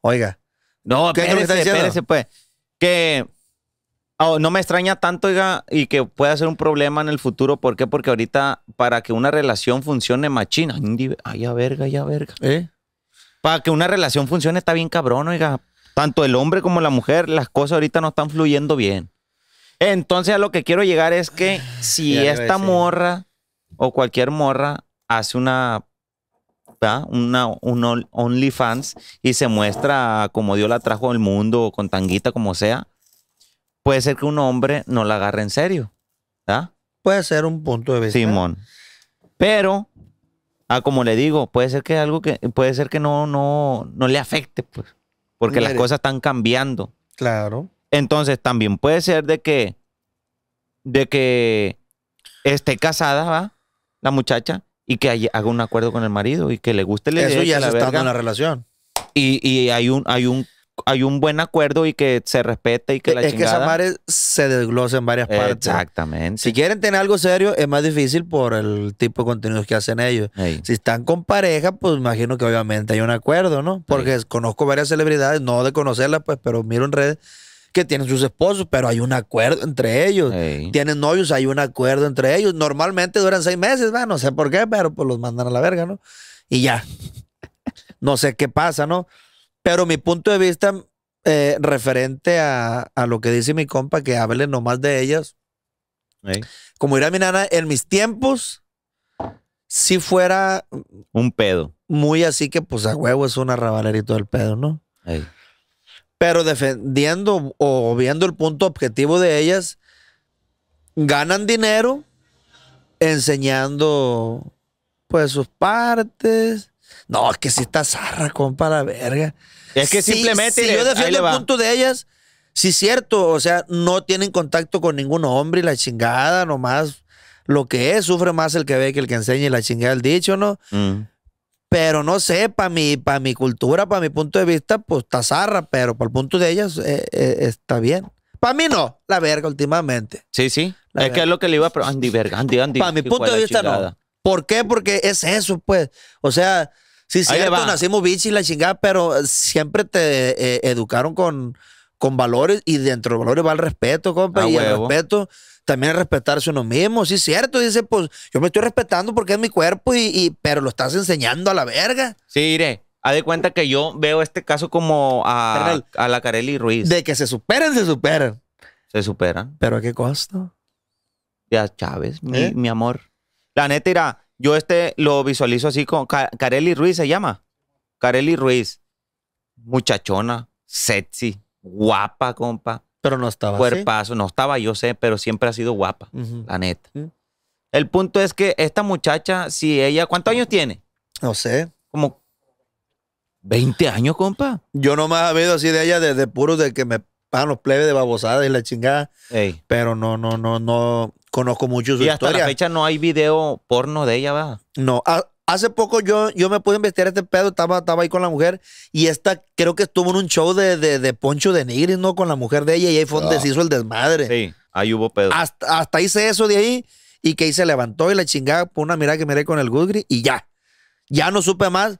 Oiga. No, ¿Qué espérese, que pues. Que oh, no me extraña tanto, oiga, y que pueda ser un problema en el futuro. ¿Por qué? Porque ahorita, para que una relación funcione machina. Ay, a verga, ya verga. ¿Eh? Para que una relación funcione está bien cabrón, oiga. Tanto el hombre como la mujer, las cosas ahorita no están fluyendo bien. Entonces a lo que quiero llegar es que si esta morra o cualquier morra hace una ¿verdad? una un OnlyFans y se muestra como Dios la trajo al mundo o con tanguita como sea, puede ser que un hombre no la agarre en serio, ¿verdad? Puede ser un punto de vista. Simón. Pero ah, como le digo, puede ser que algo que puede ser que no no no le afecte, pues, porque las cosas están cambiando. Claro. Entonces también puede ser de que, de que esté casada, La muchacha y que haga un acuerdo con el marido y que le guste el Eso ya está en la relación. Y, y hay un, hay un hay un buen acuerdo y que se respete y que la es que esa madre se desglosa en varias partes. Exactamente. Si quieren tener algo serio, es más difícil por el tipo de contenidos que hacen ellos. Si están con pareja, pues imagino que obviamente hay un acuerdo, ¿no? Porque conozco varias celebridades, no de conocerlas, pues, pero miro en redes que tienen sus esposos, pero hay un acuerdo entre ellos. Tienen novios, hay un acuerdo entre ellos. Normalmente duran seis meses, no sé por qué, pero pues los mandan a la verga, ¿no? Y ya. No sé qué pasa, ¿no? Pero mi punto de vista eh, referente a, a, lo que dice mi compa, que hable nomás de ellas. como Como a mi nana, en mis tiempos, si fuera... Un pedo. Muy así que pues a huevo es una rabalerito del pedo, ¿no? pero defendiendo o viendo el punto objetivo de ellas, ganan dinero enseñando pues sus partes. No, es que si está zarra, compa, la verga. Es que simplemente. Si yo defiendo el punto de ellas, sí, cierto. O sea, no tienen contacto con ningún hombre y la chingada, nomás lo que es, sufre más el que ve que el que enseña y la chingada el dicho, ¿no? Mm. Pero no sé, para mi, para mi cultura, para mi punto de vista, pues está zarra, pero para el punto de ellas eh, eh, está bien. Para mí no, la verga últimamente. Sí, sí. es que es lo que le iba a preguntar. Andy, verga, Andy, Andy. Para mi punto de vista no. ¿Por qué? Porque es eso, pues. O sea, sí, cierto, nacimos y la chingada, pero siempre te eh, educaron con, con valores y dentro de valores va el respeto, compa, y el respeto también es respetarse uno mismo, sí es cierto, dice, pues yo me estoy respetando porque es mi cuerpo, y, pero lo estás enseñando a la verga. Sí, iré. Haz de cuenta que yo veo este caso como a, a la Carelli Ruiz. De que se superan, se superan. Se superan. ¿Pero a qué costo? Ya, Chávez, mi, ¿Eh? amor. La neta, irá, yo este lo visualizo así con ¿Carelli Ruiz se llama. Carelli Ruiz. Muchachona, sexy, guapa, compa. Pero no estaba Cuerpazo, no estaba, yo sé, pero siempre ha sido guapa, la neta. El punto es que esta muchacha, si ella, ¿cuántos años tiene? No sé. Como 20 años, compa. Yo no me ha habido así de ella desde puro de que me pagan los plebes de babosada y la chingada. Pero no, no, no, no conozco mucho su historia. Y hasta la fecha no hay video porno de ella, va. No, ah, Hace poco yo, yo me pude investigar este pedo, estaba, estaba ahí con la mujer y esta creo que estuvo en un show de, Poncho de negris ¿no? Con la mujer de ella y ahí fue donde ah. se hizo el desmadre. Sí, ahí hubo pedo. Hasta, hice eso de ahí y que ahí se levantó y la chingaba por una mirada que miré con el Goodgri y ya. Ya no supe más,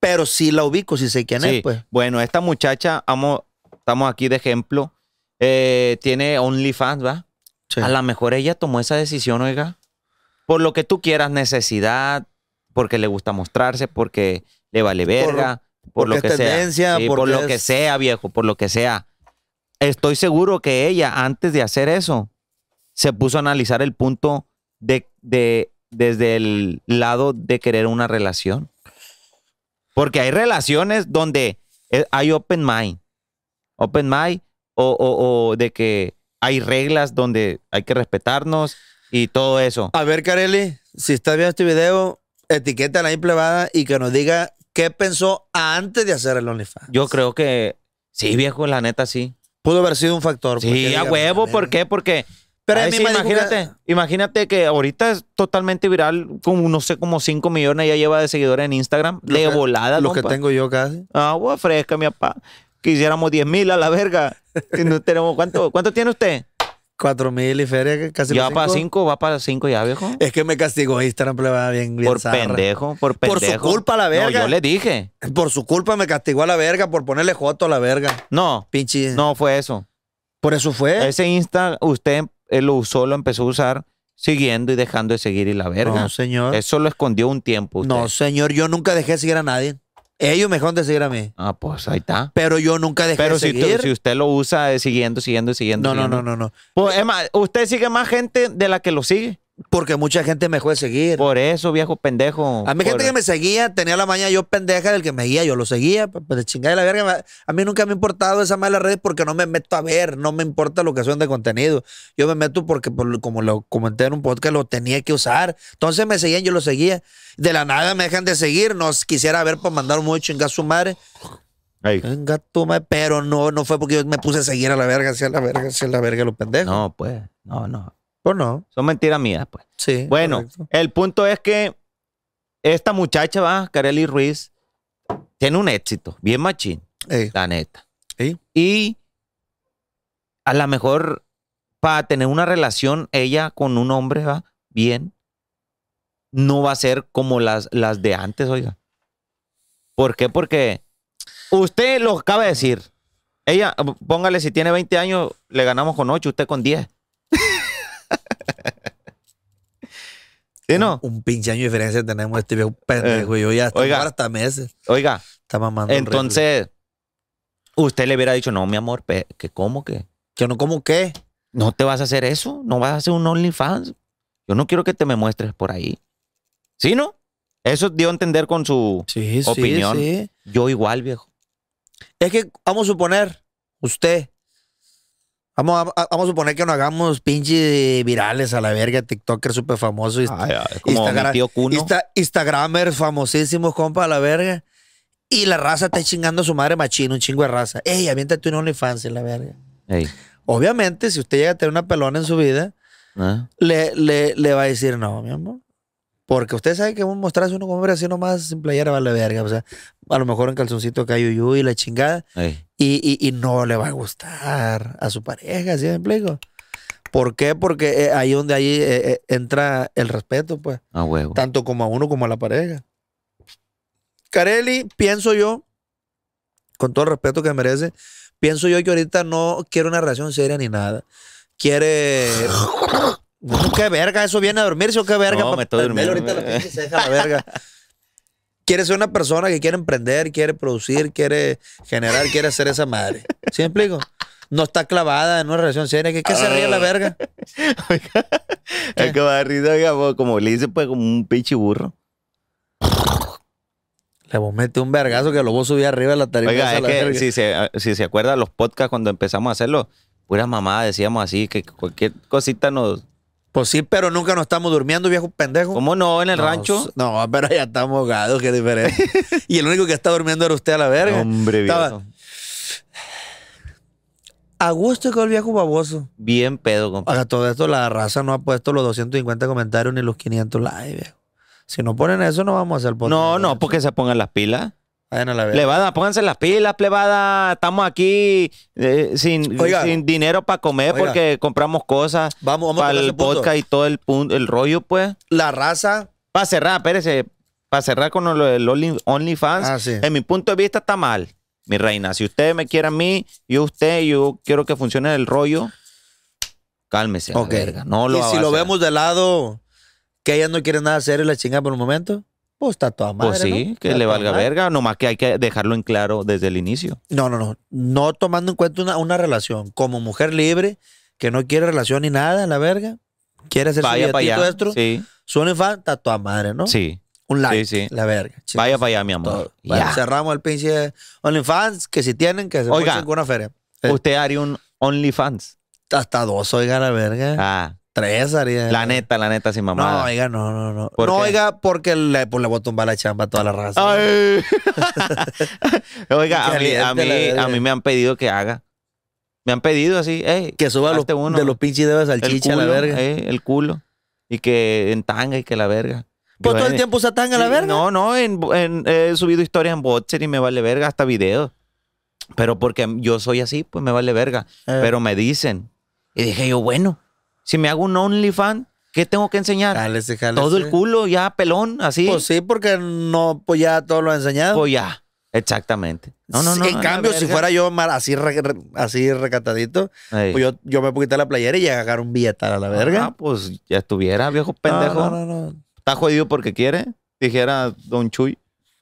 pero sí la ubico, si sé quién es, pues. Bueno, esta muchacha, amo, estamos aquí de ejemplo, eh, tiene OnlyFans, ¿va? A lo mejor ella tomó esa decisión, oiga. Por lo que tú quieras, necesidad, porque le gusta mostrarse, porque le vale verga, por, lo que sea. por lo que sea, viejo, por lo que sea. Estoy seguro que ella, antes de hacer eso, se puso a analizar el punto de, de desde el lado de querer una relación. Porque hay relaciones donde eh, hay open mind. Open mind o, o, o de que hay reglas donde hay que respetarnos y todo eso. A ver, Carelli, si estás viendo este video, etiqueta a la implevada y que nos diga qué pensó antes de hacer el OnlyFans. Yo creo que sí, viejo, la neta sí. Pudo haber sido un factor. Sí, a huevo, ¿por qué? Porque. Pero imagínate, que... imagínate que ahorita es totalmente viral, con no sé, como 5 millones ya lleva de seguidores en Instagram, de volada. Lo que tengo yo casi. Agua fresca, mi papá. Quisiéramos 10 mil a la verga. no tenemos, ¿cuánto, ¿Cuánto tiene usted? Cuatro mil y feria, casi. va para 5, va para 5 ya, viejo. Es que me castigó Instagram, plebada, bien, bien Por pendejo, por pendejo. Por su culpa, la verga. yo le dije. Por su culpa me castigó a la verga, por ponerle joto a la verga. No. Pinche. No fue eso. Por eso fue. Ese Insta, usted eh, lo usó, lo empezó a usar siguiendo y dejando de seguir y la verga. No, señor. Eso lo escondió un tiempo. No, señor, yo nunca dejé de seguir a nadie. Ellos mejor de seguir a mí. Ah, pues ahí está. Pero yo nunca dejé Pero de si seguir. Pero si usted lo usa siguiendo, siguiendo, siguiendo. No, siguiendo. no, no, no, no. Pues, es usted sigue más gente de la que lo sigue. Porque mucha gente me dejó de seguir. Por eso, viejo pendejo. A mí gente que me seguía, tenía la maña yo pendeja del que me guía. yo lo seguía, pues chingada de la verga. A mí nunca me ha importado esa mala red porque no me meto a ver, no me importa lo que son de contenido. Yo me meto porque, como lo comenté en un podcast, lo tenía que usar. Entonces me seguían, yo lo seguía. De la nada me dejan de seguir, nos quisiera ver por mandar mucho chingar a su madre. Venga, me. pero no, no fue porque yo me puse a seguir a la verga, hacia la verga, a la verga, los pendejos. No, pues, no, no. Pues no. Son mentiras mías, pues. Sí. Bueno, el punto es que esta muchacha, va, Kareli Ruiz, tiene un éxito, bien machín, la neta. Y a lo mejor para tener una relación ella con un hombre, va, bien, no va a ser como las, las de antes, oiga. ¿Por qué? Porque usted lo acaba de decir. Ella, póngale, si tiene 20 años, le ganamos con 8, usted con 10. ¿Sí, no? Un, pinche año de diferencia tenemos este viejo pendejo. Eh, yo ya oiga, meses. Oiga. Está Entonces, usted le hubiera dicho, no, mi amor, que ¿cómo que? ¿Que no como qué? No te vas a hacer eso. No vas a hacer un OnlyFans. Yo no quiero que te me muestres por ahí. ¿Sí, no? Eso dio a entender con su opinión. Yo igual, viejo. Es que, vamos a suponer, usted Vamos a, suponer que no hagamos pinches virales a la verga, TikToker súper famoso. Instagramer famosísimo compa, a la verga. Y la raza está chingando a su madre machino, un chingo de raza. Ey, aviéntate un OnlyFans en la verga. Obviamente, si usted llega a tener una pelona en su vida, ah. le, le, va a decir no, mi amor. Porque usted sabe que mostrarse uno como hombre así nomás sin playera la verga. O sea, a lo mejor en calzoncito cae y la chingada. Ey y, no le va a gustar a su pareja, ¿sí me explico? ¿Por qué? Porque ahí eh, ahí donde ahí eh, eh, entra el respeto, pues. A huevo. Tanto como a uno como a la pareja. Carelli, pienso yo, con todo el respeto que merece, pienso yo que ahorita no quiere una relación seria ni nada. Quiere. ¿Qué verga? ¿Eso viene a dormirse o qué verga? No, me estoy durmiendo. Ahorita se deja la verga. quiere ser una persona que quiere emprender, quiere producir, quiere generar, quiere ser esa madre. ¿Sí me explico? No está clavada en una relación seria, que, se ríe la verga. Oiga, que va a oiga, como le dice, pues como un pinche burro. Le vos un vergazo que lo vos subí arriba de la tarifa. Oiga, es que si se, si se acuerdan los podcasts cuando empezamos a hacerlo, pura mamada decíamos así, que cualquier cosita nos, pues sí, pero nunca nos estamos durmiendo, viejo pendejo. ¿Cómo no? ¿En el rancho? No, pero ya estamos ahogados, qué diferente. y el único que está durmiendo era usted a la verga. Hombre, viejo. A gusto con el viejo baboso. Bien pedo, compadre. sea, todo esto la raza no ha puesto los 250 comentarios ni los 500 likes, Si no ponen eso, no vamos a hacer podcast. No, no, porque se pongan las pilas. Levada, pónganse las pilas, plebada. Estamos aquí eh, sin, dinero para comer porque compramos cosas Vamos, para el podcast y todo el, el rollo, pues. La raza. Para cerrar, espérese, para cerrar con lo Only- OnlyFans, ah, en mi punto de vista está mal, mi reina. Si usted me quiere a mí, yo usted, yo quiero que funcione el rollo, cálmese. no lo y si lo vemos de lado, que ella no quiere nada hacer y la chinga por un momento. Pues está toda pues madre. Pues sí, que le valga verga, nomás que hay que dejarlo en claro desde el inicio. No, no, no. No tomando en cuenta una, relación. Como mujer libre, que no quiere relación ni nada, la verga, quiere hacer Vaya su allá. sí. Su OnlyFans está toda madre, ¿no? Sí. Un like, la verga. Vaya para allá, mi amor. Cerramos el pinche OnlyFans, que si tienen, que se pongan con una feria. Eh. ¿Usted haría un OnlyFans? Hasta dos, oiga, la verga. Ah. La neta, la neta, sin mamá. No, oiga, no, no, no. No, oiga, porque le, la pues, le voy a la chamba a toda la raza. oiga, a mí, a, mí, me han pedido que haga. Me han pedido así, que suba los, de los pinches de salchicha a la verga. Eh, el culo. Y que en tanga y que la verga. ¿Pues todo el tiempo usa tanga la verga? No, no, en, he subido historias en botcher y me vale verga, hasta videos. Pero porque yo soy así, pues me vale verga. Eh. Pero me dicen. Y dije yo, bueno, si me hago un OnlyFans, ¿qué tengo que enseñar? Dale, Todo el culo, ya pelón, así. Pues sí, porque no, pues ya todo lo he enseñado. Pues ya, exactamente. No, no, no. En cambio, si fuera yo así, así recatadito, pues yo, yo me puedo quitar la playera y agarrar un billetar a la verga. Ah, pues ya estuviera, viejo pendejo. No, no, no. Está jodido porque quiere, dijera Don Chuy.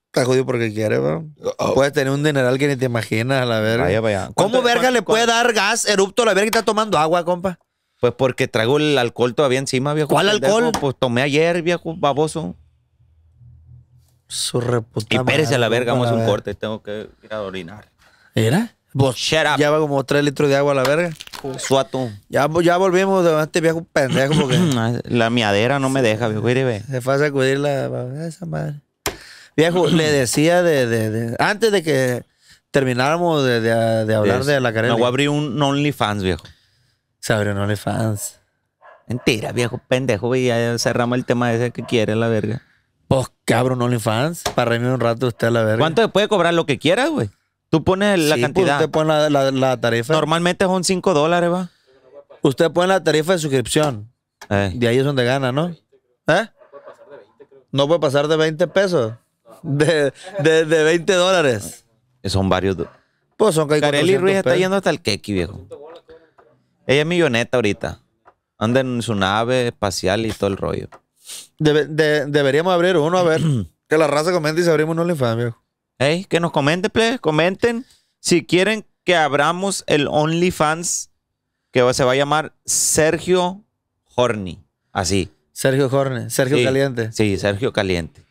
Está jodido porque quiere, bro. Oh. Puedes tener un dineral que ni te imaginas, a la verga. Vaya, ¿Cómo verga le puede dar gas erupto a la verga que está tomando agua, compa? Pues porque traigo el alcohol todavía encima, viejo. ¿Cuál alcohol? Pues tomé ayer, viejo, baboso. Su reputación. Y pérese a la verga, vamos a un corte, tengo que ir a orinar. ¿Era? Pues, Shut up. Ya como tres litros de agua a la verga. Pues, suato. Ya, ya volvimos de este viejo pendejo porque. la miadera no me deja, viejo. Se fue a sacudir la. Esa madre. Viejo, le decía de, de, Antes de que termináramos de, de hablar de la carrera. No, voy a abrir un OnlyFans, viejo. Se abrió un OnlyFans. Mentira, viejo pendejo, ya cerramos el tema de ese que quiere la verga. Pues cabrón, OnlyFans, para reírme un rato usted a la verga. ¿Cuánto puede cobrar lo que quiera, güey? Tú pones la pues, cantidad. usted pone la, la, tarifa. Normalmente son 5 dólares, va. Usted pone la tarifa de suscripción. Eh. De ahí es donde gana, ¿no? ¿Eh? No puede pasar de 20 pesos. De, de, 20 dólares. Son varios. Pues son que Carelli Ruiz está yendo hasta el keki, viejo. Ella es milloneta ahorita. Anda en su nave espacial y todo el rollo. deberíamos abrir uno, a ver. que la raza comente y si abrimos un OnlyFans, viejo. Ey, que nos comenten, please. Comenten si quieren que abramos el OnlyFans que se va a llamar Sergio Horny. Así. Sergio Horny. Sergio Caliente. Sí, Sergio Caliente.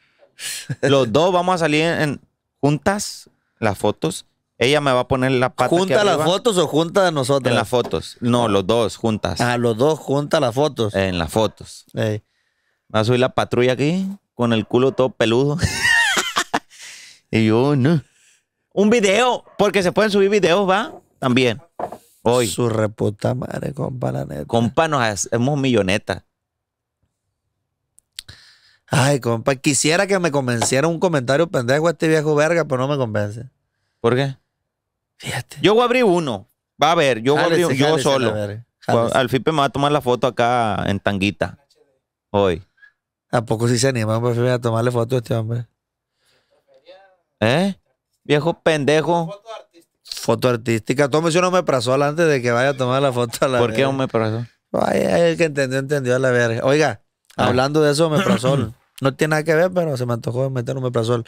Los dos vamos a salir juntas las fotos ella me va a poner la pata. ¿Junta las fotos o junta de nosotros? En las fotos. No, los dos, juntas. Ah, los dos, junta las fotos. En las fotos. Va a subir la patrulla aquí, con el culo todo peludo. y yo, no. Un video, porque se pueden subir videos, ¿va? También. Hoy. Su reputa madre, compa, la neta. Compa, nos hacemos millonetas. Ay, compa, quisiera que me convenciera un comentario pendejo a este viejo verga, pero no me convence. ¿Por qué? Yo voy a abrir uno. Va a ver, yo voy a abrir uno, yo solo. Al Fipe me va a tomar la foto acá en tanguita. Hoy. ¿A poco si se anima a tomarle foto a este hombre? ¿Eh? Viejo pendejo. Foto artística. Foto artística. uno me omeprazol antes de que vaya a tomar la foto a la ¿Por qué qué omeprazol? Ay, el que entendió, entendió a la verga. Oiga, ah. hablando de eso, omeprazol. no tiene nada que ver, pero se me antojó meter un omeprazol.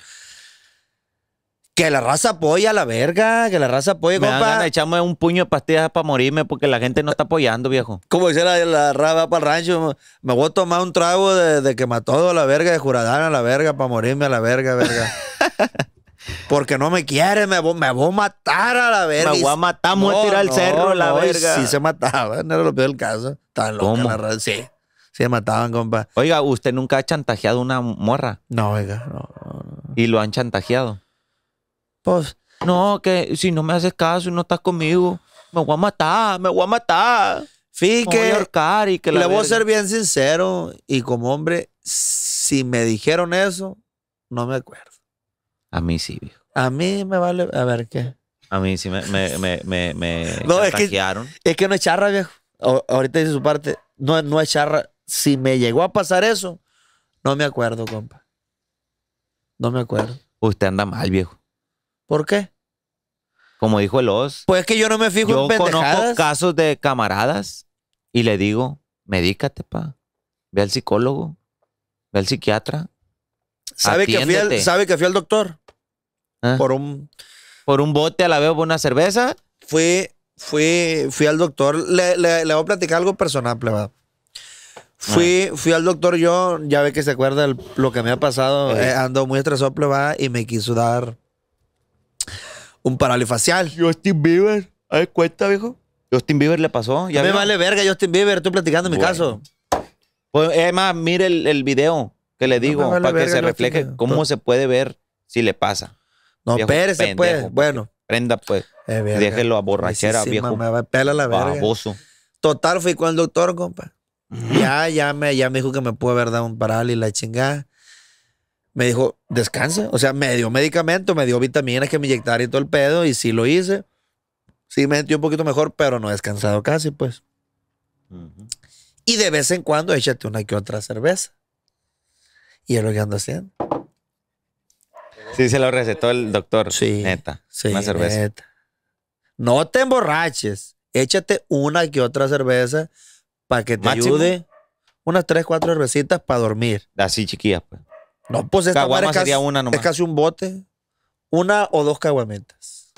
Que la raza apoya la verga, que la raza apoya compa. Me echamos un puño de pastillas para morirme porque la gente no está apoyando, viejo. Como dice la, raza raba para el rancho, me voy a tomar un trago de, que mató a la verga, de juradana a la verga, para morirme a la verga, verga. Porque no me quiere, me voy, a matar a la verga. Me voy a matar, me voy a tirar al cerro, la verga. Sí, se mataba, no era lo peor del caso. Estaban Sí, se mataban, compa. Oiga, ¿usted nunca ha chantajeado una morra? No, oiga, ¿Y lo han chantajeado? Pues, no, que si no me haces caso y no estás conmigo, me voy a matar, me voy a matar. Fíjate, que, que le voy a ser bien sincero y como hombre, si me dijeron eso, no me acuerdo. A mí sí, viejo. A mí me vale, a ver qué. A mí sí me, me, me, no, es que, es que no es charra, viejo. ahorita dice su parte, no, no es charra. Si me llegó a pasar eso, no me acuerdo, compa. No me acuerdo. Usted anda mal, viejo. ¿Por qué? Como dijo el Oz. Pues que yo no me fijo en pendejadas. conozco casos de camaradas y le digo, medícate, pa. Ve al psicólogo, ve al psiquiatra. ¿Sabe, que fui, al, ¿sabe que fui al doctor? Ah. Por un... Por un bote a la vez por una cerveza. Fui, fui, fui al doctor. Le, voy a platicar algo personal, pleba. Fui, ah. fui al doctor yo, ya ve que se acuerda lo que me ha pasado, eh. Eh, ando muy estresado, pleba, y me quiso dar un facial. Justin Bieber. A cuenta, viejo. Justin Bieber le pasó. ¿Ya me vale verga, Justin Bieber. Estoy platicando mi caso. Pues, además, mire el, video que le digo para que se refleje cómo se puede ver si le pasa. No, espérese pues. Bueno. Prenda, pues. Eh, Déjelo a borrachera, viejo. pela la verga. Baboso. Total, fui con el doctor, compa. Ya, ya me, ya me dijo que me puede haber dado un parálisis, y la chingada me dijo, descansa. O sea, me dio medicamento, me dio vitaminas que me inyectara y todo el pedo, y sí lo hice. Sí me sentí un poquito mejor, pero no he descansado casi, pues. Y de vez en cuando échate una que otra cerveza. Y es lo que ando haciendo. Sí, se lo recetó el doctor. Sí. Neta. Sí, una cerveza. Neta. No te emborraches. Échate una que otra cerveza para que te ayude. Unas tres, cuatro cervecitas para dormir. Así chiquillas, pues. No, pues esta Caguama sería una es casi un bote. Una o dos caguametas.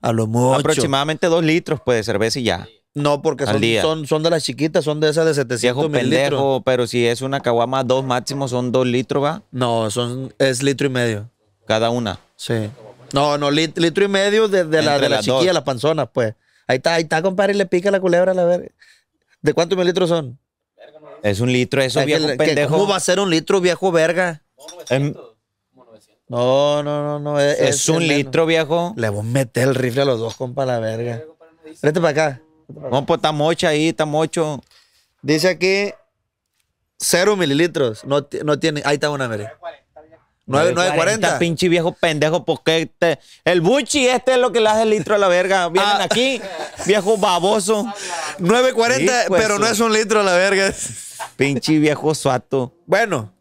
A lo mucho. Aproximadamente dos litros, pues, de cerveza y ya. No, porque son, son, de las chiquitas, son de esas de 700 Viejo pero si es una caguama, dos máximo son dos litros, ¿va? No, son, es litro y medio. Cada una. Sí. No, no, litro y medio de, la, de la las chiquilla, las panzonas, pues. Ahí está, ahí está, compadre, y le pica la culebra a la verga. ¿De cuántos mililitros son? Es un litro, eso, es viejo pendejo. ¿Cómo va a ser un litro, viejo verga? Em, no, no, no, no. Es, un litro, viejo. Le voy a meter el rifle a los dos, compa, la verga. Vete para acá. Vamos pues está mocha ahí, está mocho. Dice aquí, cero mililitros. No, tiene. Ahí está una, mire. 940. pinche viejo pendejo, porque este- el buchi este es lo que le hace el litro a la verga. Vienen aquí, viejo baboso. 940, pero no es un litro, a la verga. Pinche viejo suato. Bueno,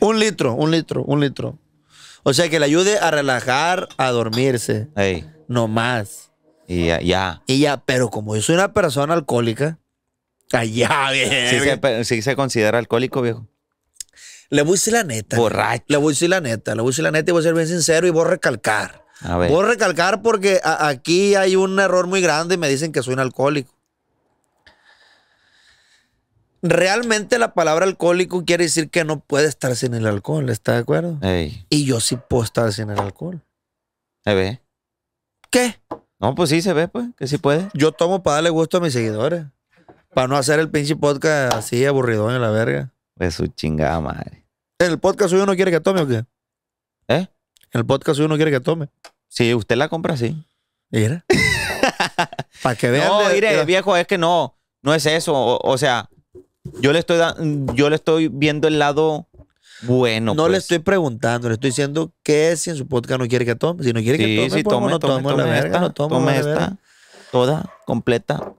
un litro, un litro, un litro. O sea, que le ayude a relajar, a dormirse. No más. Y ya, Y ya, pero como yo soy una persona alcohólica, allá, viejo. ¿Sí se, considera alcohólico, viejo? Le voy a decir la neta. Borracho. Le voy a decir la neta, le voy a decir la neta y voy a ser bien sincero y voy a recalcar. Voy a recalcar porque aquí hay un error muy grande y me dicen que soy un alcohólico realmente la palabra alcohólico quiere decir que no puede estar sin el alcohol, ¿está de acuerdo? Y yo sí puedo estar sin el alcohol. Se ve. ¿Qué? No, pues sí se ve, pues, que sí puede. Yo tomo para darle gusto a mis seguidores. Para no hacer el pinche podcast así Aburrido en la verga. Pues su chingada madre. ¿En el podcast suyo no quiere que tome o qué? ¿Eh? En el podcast suyo no quiere que tome. Sí usted la compra, sí. Mira. para que vean. No, mire, viejo, es que no. No es eso. o sea, yo le estoy, yo le estoy viendo el lado bueno. No le pues. estoy preguntando, le estoy diciendo que si en su podcast no quiere que tome. Si no quiere que tome, pues, tome, no tome, esta, esta, toda, completa.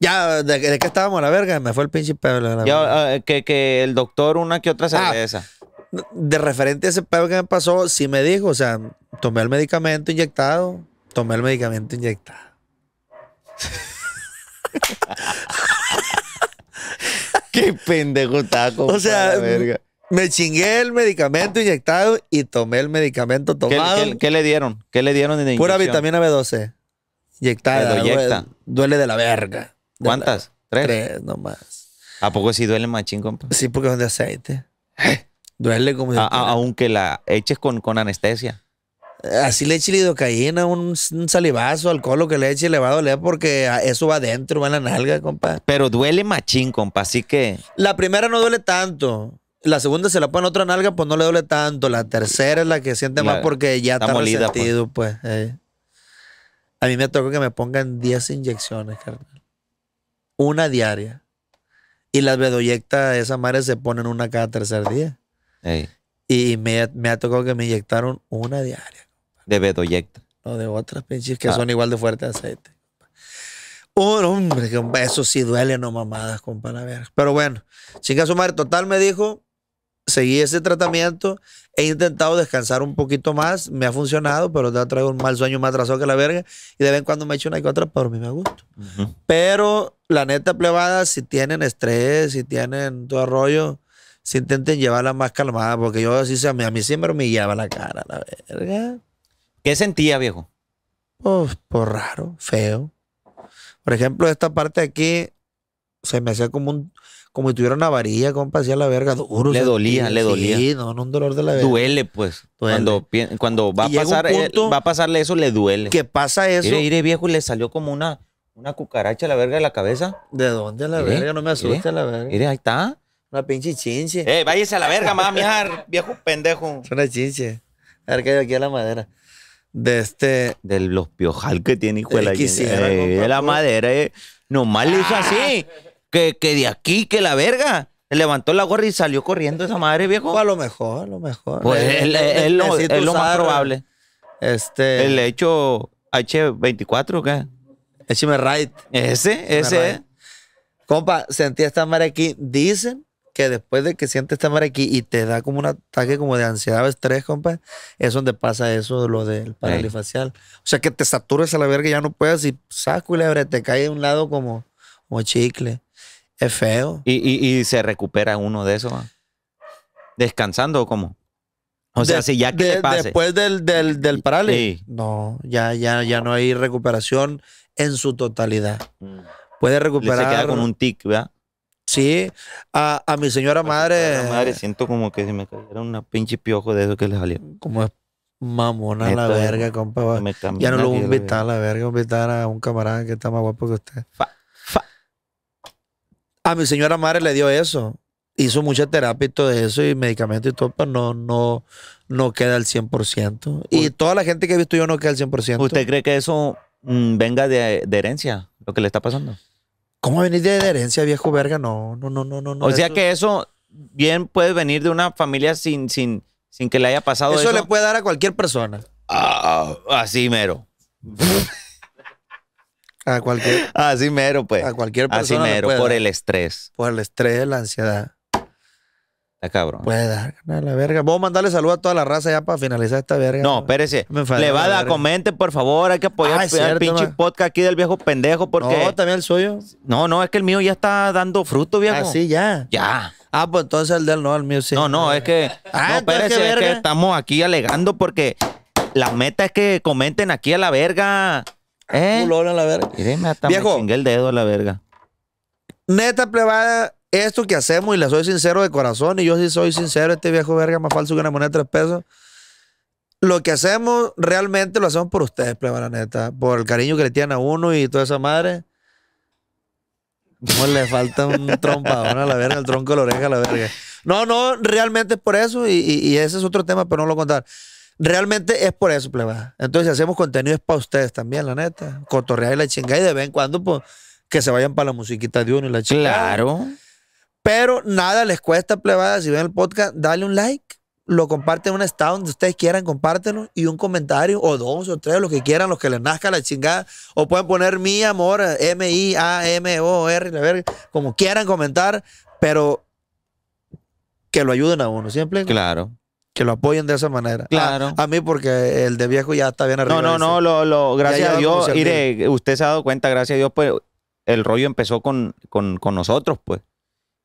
Ya, ¿de, qué estábamos la verga? Me fue el pinche pedo. Ah, que, el doctor una que otra ah, cerveza. de referente a ese pedo que me pasó, sí me dijo, o sea, tomé el medicamento inyectado, tomé el medicamento inyectado. Qué pendejo taco. O sea, me chingué el medicamento inyectado y tomé el medicamento tomado. ¿Qué, le dieron? ¿Qué le dieron en Pura vitamina B12. Inyectada. Duele, duele, de la verga. ¿Cuántas? ¿Tres? nomás. ¿A poco sí duele más chingón? Sí, porque es de aceite. Duele como... aunque la eches con anestesia. Así le eche lidocaína, un, un salivazo, alcohol, lo que le eche, le va a doler porque ah, eso va adentro, va en la nalga, compa. Pero duele machín, compa, así que. La primera no duele tanto. La segunda se la pone otra nalga, pues no le duele tanto. La tercera es la que siente más porque ya está, está molida, pues. pues eh. A mí me tocó que me pongan 10 inyecciones, carnal. Una diaria. Y las de esa madre se ponen una cada tercer día. Y me, me ha tocado que me inyectaron una diaria. De Bedoyecta. O de otras pinches que ah. son igual de fuerte aceite. Un que hombre, eso sí duele, no mamadas, compa, la verga. Pero bueno, chinga su madre, total me dijo, seguí ese tratamiento, he intentado descansar un poquito más, me ha funcionado, pero te traigo un mal sueño más atrasado que la verga, y de vez en cuando me echo una y otra por mí a mí Pero la neta plebada, si tienen estrés, si tienen todo rollo, si intenten llevarla más calmada, porque yo así, a mí, a siempre me lleva la cara, la verga. ¿Qué sentía, viejo? Pues, pues, raro, feo. Por ejemplo, esta parte aquí se me hacía como un, como si tuviera una varilla, compa, hacía la verga duro. Le dolía, le dolía. Sí, no, no un dolor de la verga. Duele, pues. Cuando, cuando va, a pasar, eh, va a pasarle eso, le duele. ¿Qué pasa eso? Mire, viejo, le salió como una, una cucaracha a la verga de la cabeza. ¿De dónde a la verga? No me asusta la verga. Mire, ahí está. Una pinche chinche. Eh, váyese a la verga, mami, viejo pendejo. Es una chinche. A ver, qué hay aquí a la madera de este. De los piojal que tiene, hijo de la, eh, eh, de la pues. madera. no eh. Nomás le hizo así. Ah. Que, que de aquí, que la verga. Levantó la gorra y salió corriendo esa madre, viejo. A lo mejor, a lo mejor. Pues es, lo, más probable. Este. El hecho H24, ¿qué? H right. Ese, ese. Compa, sentí esta madre aquí. Dicen que después de que sientes estar aquí y te da como un ataque como de ansiedad o estrés, compa, es donde pasa eso, lo del facial O sea, que te satures a la verga y ya no puedes y saco pues, ah, y lebre, te cae de un lado como, como chicle. Es feo. ¿Y, se recupera uno de eso? ¿Descansando o cómo? O sea, si ya que Después del, del, del parálisis. No, ya, ya, ya no hay recuperación en su totalidad. Mm. Puede recuperar. Se queda con un tic, ¿verdad? a, mi señora madre. siento como que se me cayera una pinche piojo de eso que le salió. Como es mamona la verga, compa. Ya no lo voy a invitar a la verga, voy a invitar a un camarada que está más guapo que usted. A mi señora madre le dio eso. Hizo mucha terapia y todo eso, y medicamentos y todo, pero no, no, no queda al 100%. Y toda la gente que he visto yo no queda al 100%. ¿Usted cree que eso mm, venga de herencia, lo que le está pasando? ¿Cómo venir de herencia, viejo verga? No, no, no, no, no. O sea que eso bien puede venir de una familia sin, sin, sin que le haya pasado eso. Eso le puede dar a cualquier persona. Ah, así mero. a cualquier. Así mero, pues. A cualquier persona. Así mero, por el estrés. Por el estrés, la ansiedad. Está cabrón. Puede dar la verga. Vamos a mandarle saludo a toda la raza ya para finalizar esta verga. No, espérese. Le va dar, comente, por favor. Hay que apoyar el ah, pinche podcast aquí del viejo pendejo porque... No, también el suyo. No, no, es que el mío ya está dando fruto, viejo. Ah, sí, ya. Ya. Ah, pues entonces el del no, el mío sí. No, no, es que... Ah, no, espérese, es que estamos aquí alegando porque la meta es que comenten aquí a la verga. Ah, ¿Eh? a la verga. hasta viejo. el dedo a la verga. Neta plebada esto que hacemos, y le soy sincero de corazón, y yo sí soy sincero, este viejo verga más falso que una moneda de tres pesos. Lo que hacemos realmente lo hacemos por ustedes, pleba, la neta. Por el cariño que le tienen a uno y toda esa madre. No le falta un trompadón a la verga, el tronco de la oreja la verga. No, no, realmente es por eso y, ese es otro tema, pero no lo contar. Realmente es por eso, pleba. Entonces, hacemos contenido es para ustedes también, la neta. Cotorrear y la chingada y de vez en cuando, pues, que se vayan para la musiquita de uno y la chingada. Claro. Pero nada les cuesta, plebada, si ven el podcast, dale un like, lo comparten en un estado donde ustedes quieran, compártelo, y un comentario, o dos, o tres, los que quieran, los que les nazca la chingada, o pueden poner mi amor, M-I-A-M-O-R, la verga, como quieran comentar, pero que lo ayuden a uno, siempre. Claro que lo apoyen de esa manera. Claro. A, mí porque el de viejo ya está bien arreglado No, no, no, lo, gracias a Dios, mire, usted se ha dado cuenta, gracias a Dios, pues el rollo empezó con, con, con nosotros, pues.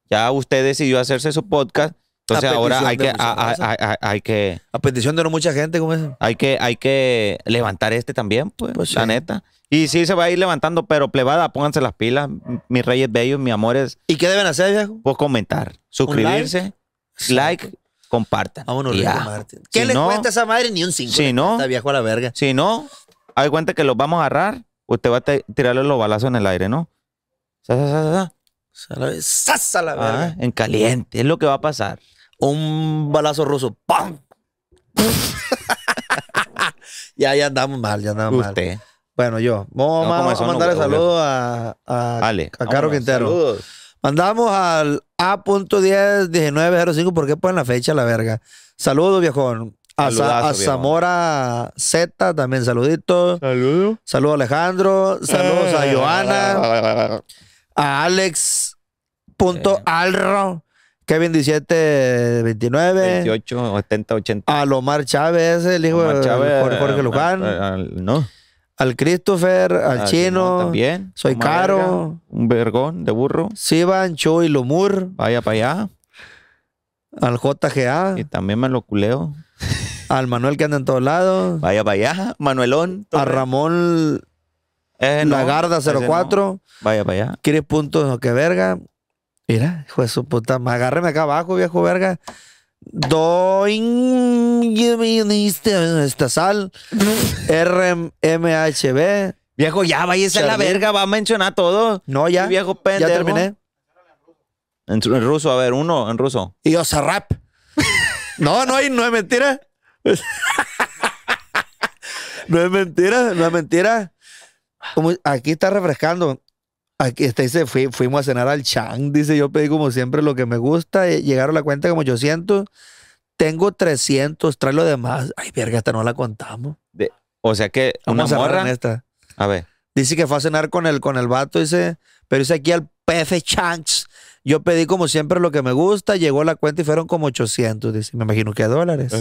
Ya usted decidió hacerse su podcast. Entonces ahora hay que, a, hay que... A petición de no mucha gente, ¿cómo es? Hay que, hay que levantar este también, pues, pues la neta. Y sí se va a ir levantando, pero plebada, pónganse las pilas, mis reyes bellos, mis amores. ¿Y qué deben hacer, viejo? Pues comentar, suscribirse, like, compartan. Vámonos, rico, ¿Qué si les no, cuenta esa madre? Ni un cinco Si no... Está viejo a la verga. Si no, hay cuenta que los vamos a agarrar, usted va a tirarle los balazos en el aire, ¿no? Sa, la ah, en caliente, es lo que va a pasar. Un balazo ruso. ¡Pam! ya, ya andamos mal, ya andamos Bueno, yo. Vamos, a mandar el saludo a, a, quintero a Caro Quintero. Mandamos al A.101905 porque ponen la fecha la verga. Saludos, viejón. A, Zamora Z también, saludito. Saludos. Saludos, Alejandro. Saludos a eh. Joana. a Alex punto Kevin 17, 29. 28, 70, 80. A Lomar Chávez, el hijo de Jorge, Jorge Luján. no. Al Christopher, al, Chino. También. Soy Caro. un vergón de burro. Sivan, Chuy, Lomur Vaya para allá. Al JGA. Y también me lo culeo. Al Manuel que anda en todos lados. Vaya para allá, Manuelón. A Ramón eh, la Lagarda 04. vaya Vaya para puntos? No, que verga. Mira, hijo de su puta. Agárreme acá abajo, viejo verga. Doing este, Esta sal. RMHB. Viejo, ya váyase a la verga, va a mencionar todo. No, ya. Viejo pendejo. Ya terminé. En, en, ruso, a ver, uno en ruso. Y yo rap. no, no hay, no es mentira. no es mentira, no es mentira aquí está refrescando. Aquí está, dice, fuimos a cenar al Chang. Dice, yo pedí como siempre lo que me gusta. Eh, llegaron a la cuenta como 800. Tengo 300, trae lo demás. Ay, verga, hasta no la contamos. o sea que Vamos morra. A ver. Dice que fue a cenar con el, con el vato, dice, pero dice aquí al PF Changs, Yo pedí como siempre lo que me gusta, llegó a la cuenta y fueron como 800, dice, me imagino que a dólares.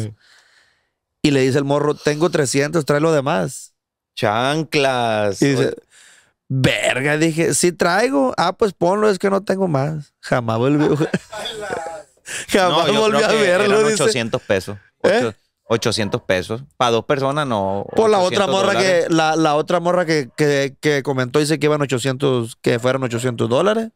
Y le dice el morro, tengo 300, trae lo demás chanclas. verga, dije, sí traigo. Ah, pues ponlo, es que no tengo más. Jamás volví. Jamás volvió a verlo. 800 pesos. 800 ¿Eh? pesos. Para dos personas no. Por la otra morra que la, otra morra que, que, comentó dice que iban 800, que fueron 800 dólares.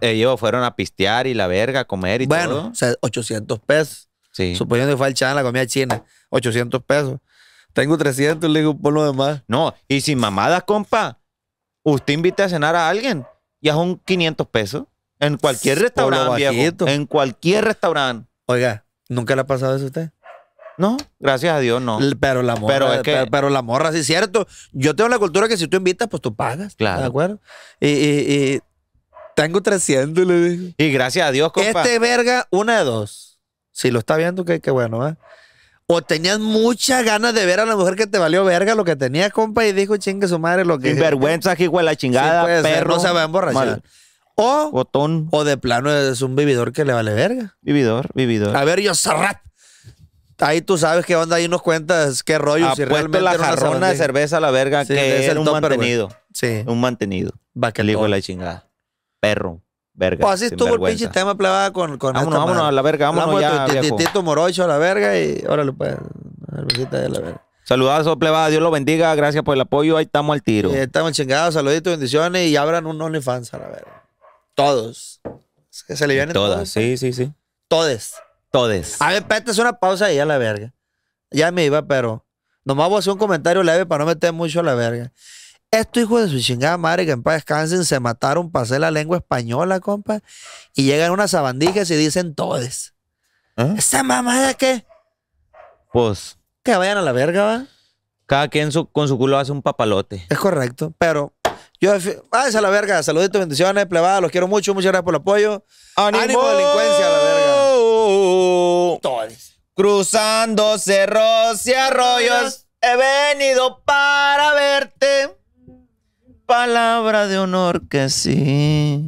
ellos fueron a pistear y la verga, a comer y todo. Bueno, 800 pesos. Suponiendo que fue al chan la comida china, 800 pesos. Tengo 300, le digo, por lo demás. No, y sin mamadas, compa. Usted invita a cenar a alguien y es un 500 pesos. En cualquier restaurante, En cualquier restaurante. Oiga, ¿nunca le ha pasado eso a usted? No, gracias a Dios no. Pero la morra, pero, es la morra, sí es cierto. Yo tengo la cultura que si tú invitas, pues tú pagas. Claro. ¿De acuerdo? Y, tengo 300, le digo. Y gracias a Dios, compa. Este verga, una de dos. Si lo está viendo, que, bueno, ¿eh? O tenías mucha ganas de ver a la mujer que te valió verga lo que tenía, compa, y dijo, chingue su madre lo que. vergüenza, hijo de la chingada, pues, perro. No se va a emborrachar. O. O de plano es un vividor que le vale verga. Vividor, vividor. A ver, yo, Serrat. Ahí tú sabes qué onda, ahí nos cuentas qué rollo. Apuesto si realmente la jarrona de cerveza a la verga, que es un mantenido. Sí. Un mantenido. que El hijo de la chingada. Perro. Pues así estuvo el pinche tema plebada con, con Vámonos, vámonos a la verga, vámonos Vámonos ya, Tito Morocho a la verga y órale, pues. pueden. la verga. Saludazo, plebada. Dios lo bendiga. Gracias por el apoyo. Ahí estamos al tiro. estamos chingados. Saluditos, bendiciones. Y abran un OnlyFans a la verga. Todos. se le todas. Todos. Sí, eh. sí, sí. Todes. Todes. A ver, espérate, es una pausa ahí a la verga. Ya me iba, pero. Nomás voy a hacer un comentario leve para no meter mucho a la verga. Esto hijo de su chingada madre, que en paz descansen, se mataron para hacer la lengua española, compa. Y llegan unas abandijas y dicen todes. ¿Eh? ¿Esta mamá mamada qué? Pues. Que vayan a la verga, va. Cada quien con su culo hace un papalote. Es correcto, pero yo, váyanse a la verga. Saluditos, bendiciones, plebada. Los quiero mucho. Muchas gracias por el apoyo. ¡Ánimo! delincuencia, a la verga! Todes Cruzando cerros y arroyos, he venido para verte. Palabra de honor que sí.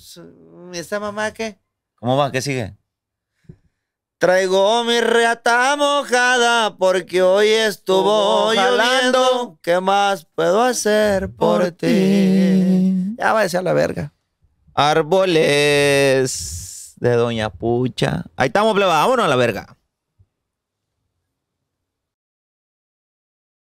¿Esta pues, mamá qué? ¿Cómo va? ¿Qué sigue? Traigo mi reata mojada porque hoy estuvo llorando. ¿Qué más puedo hacer por ti? Ya va a decir la verga. Árboles de Doña Pucha. Ahí estamos, pleba. Vámonos a la verga.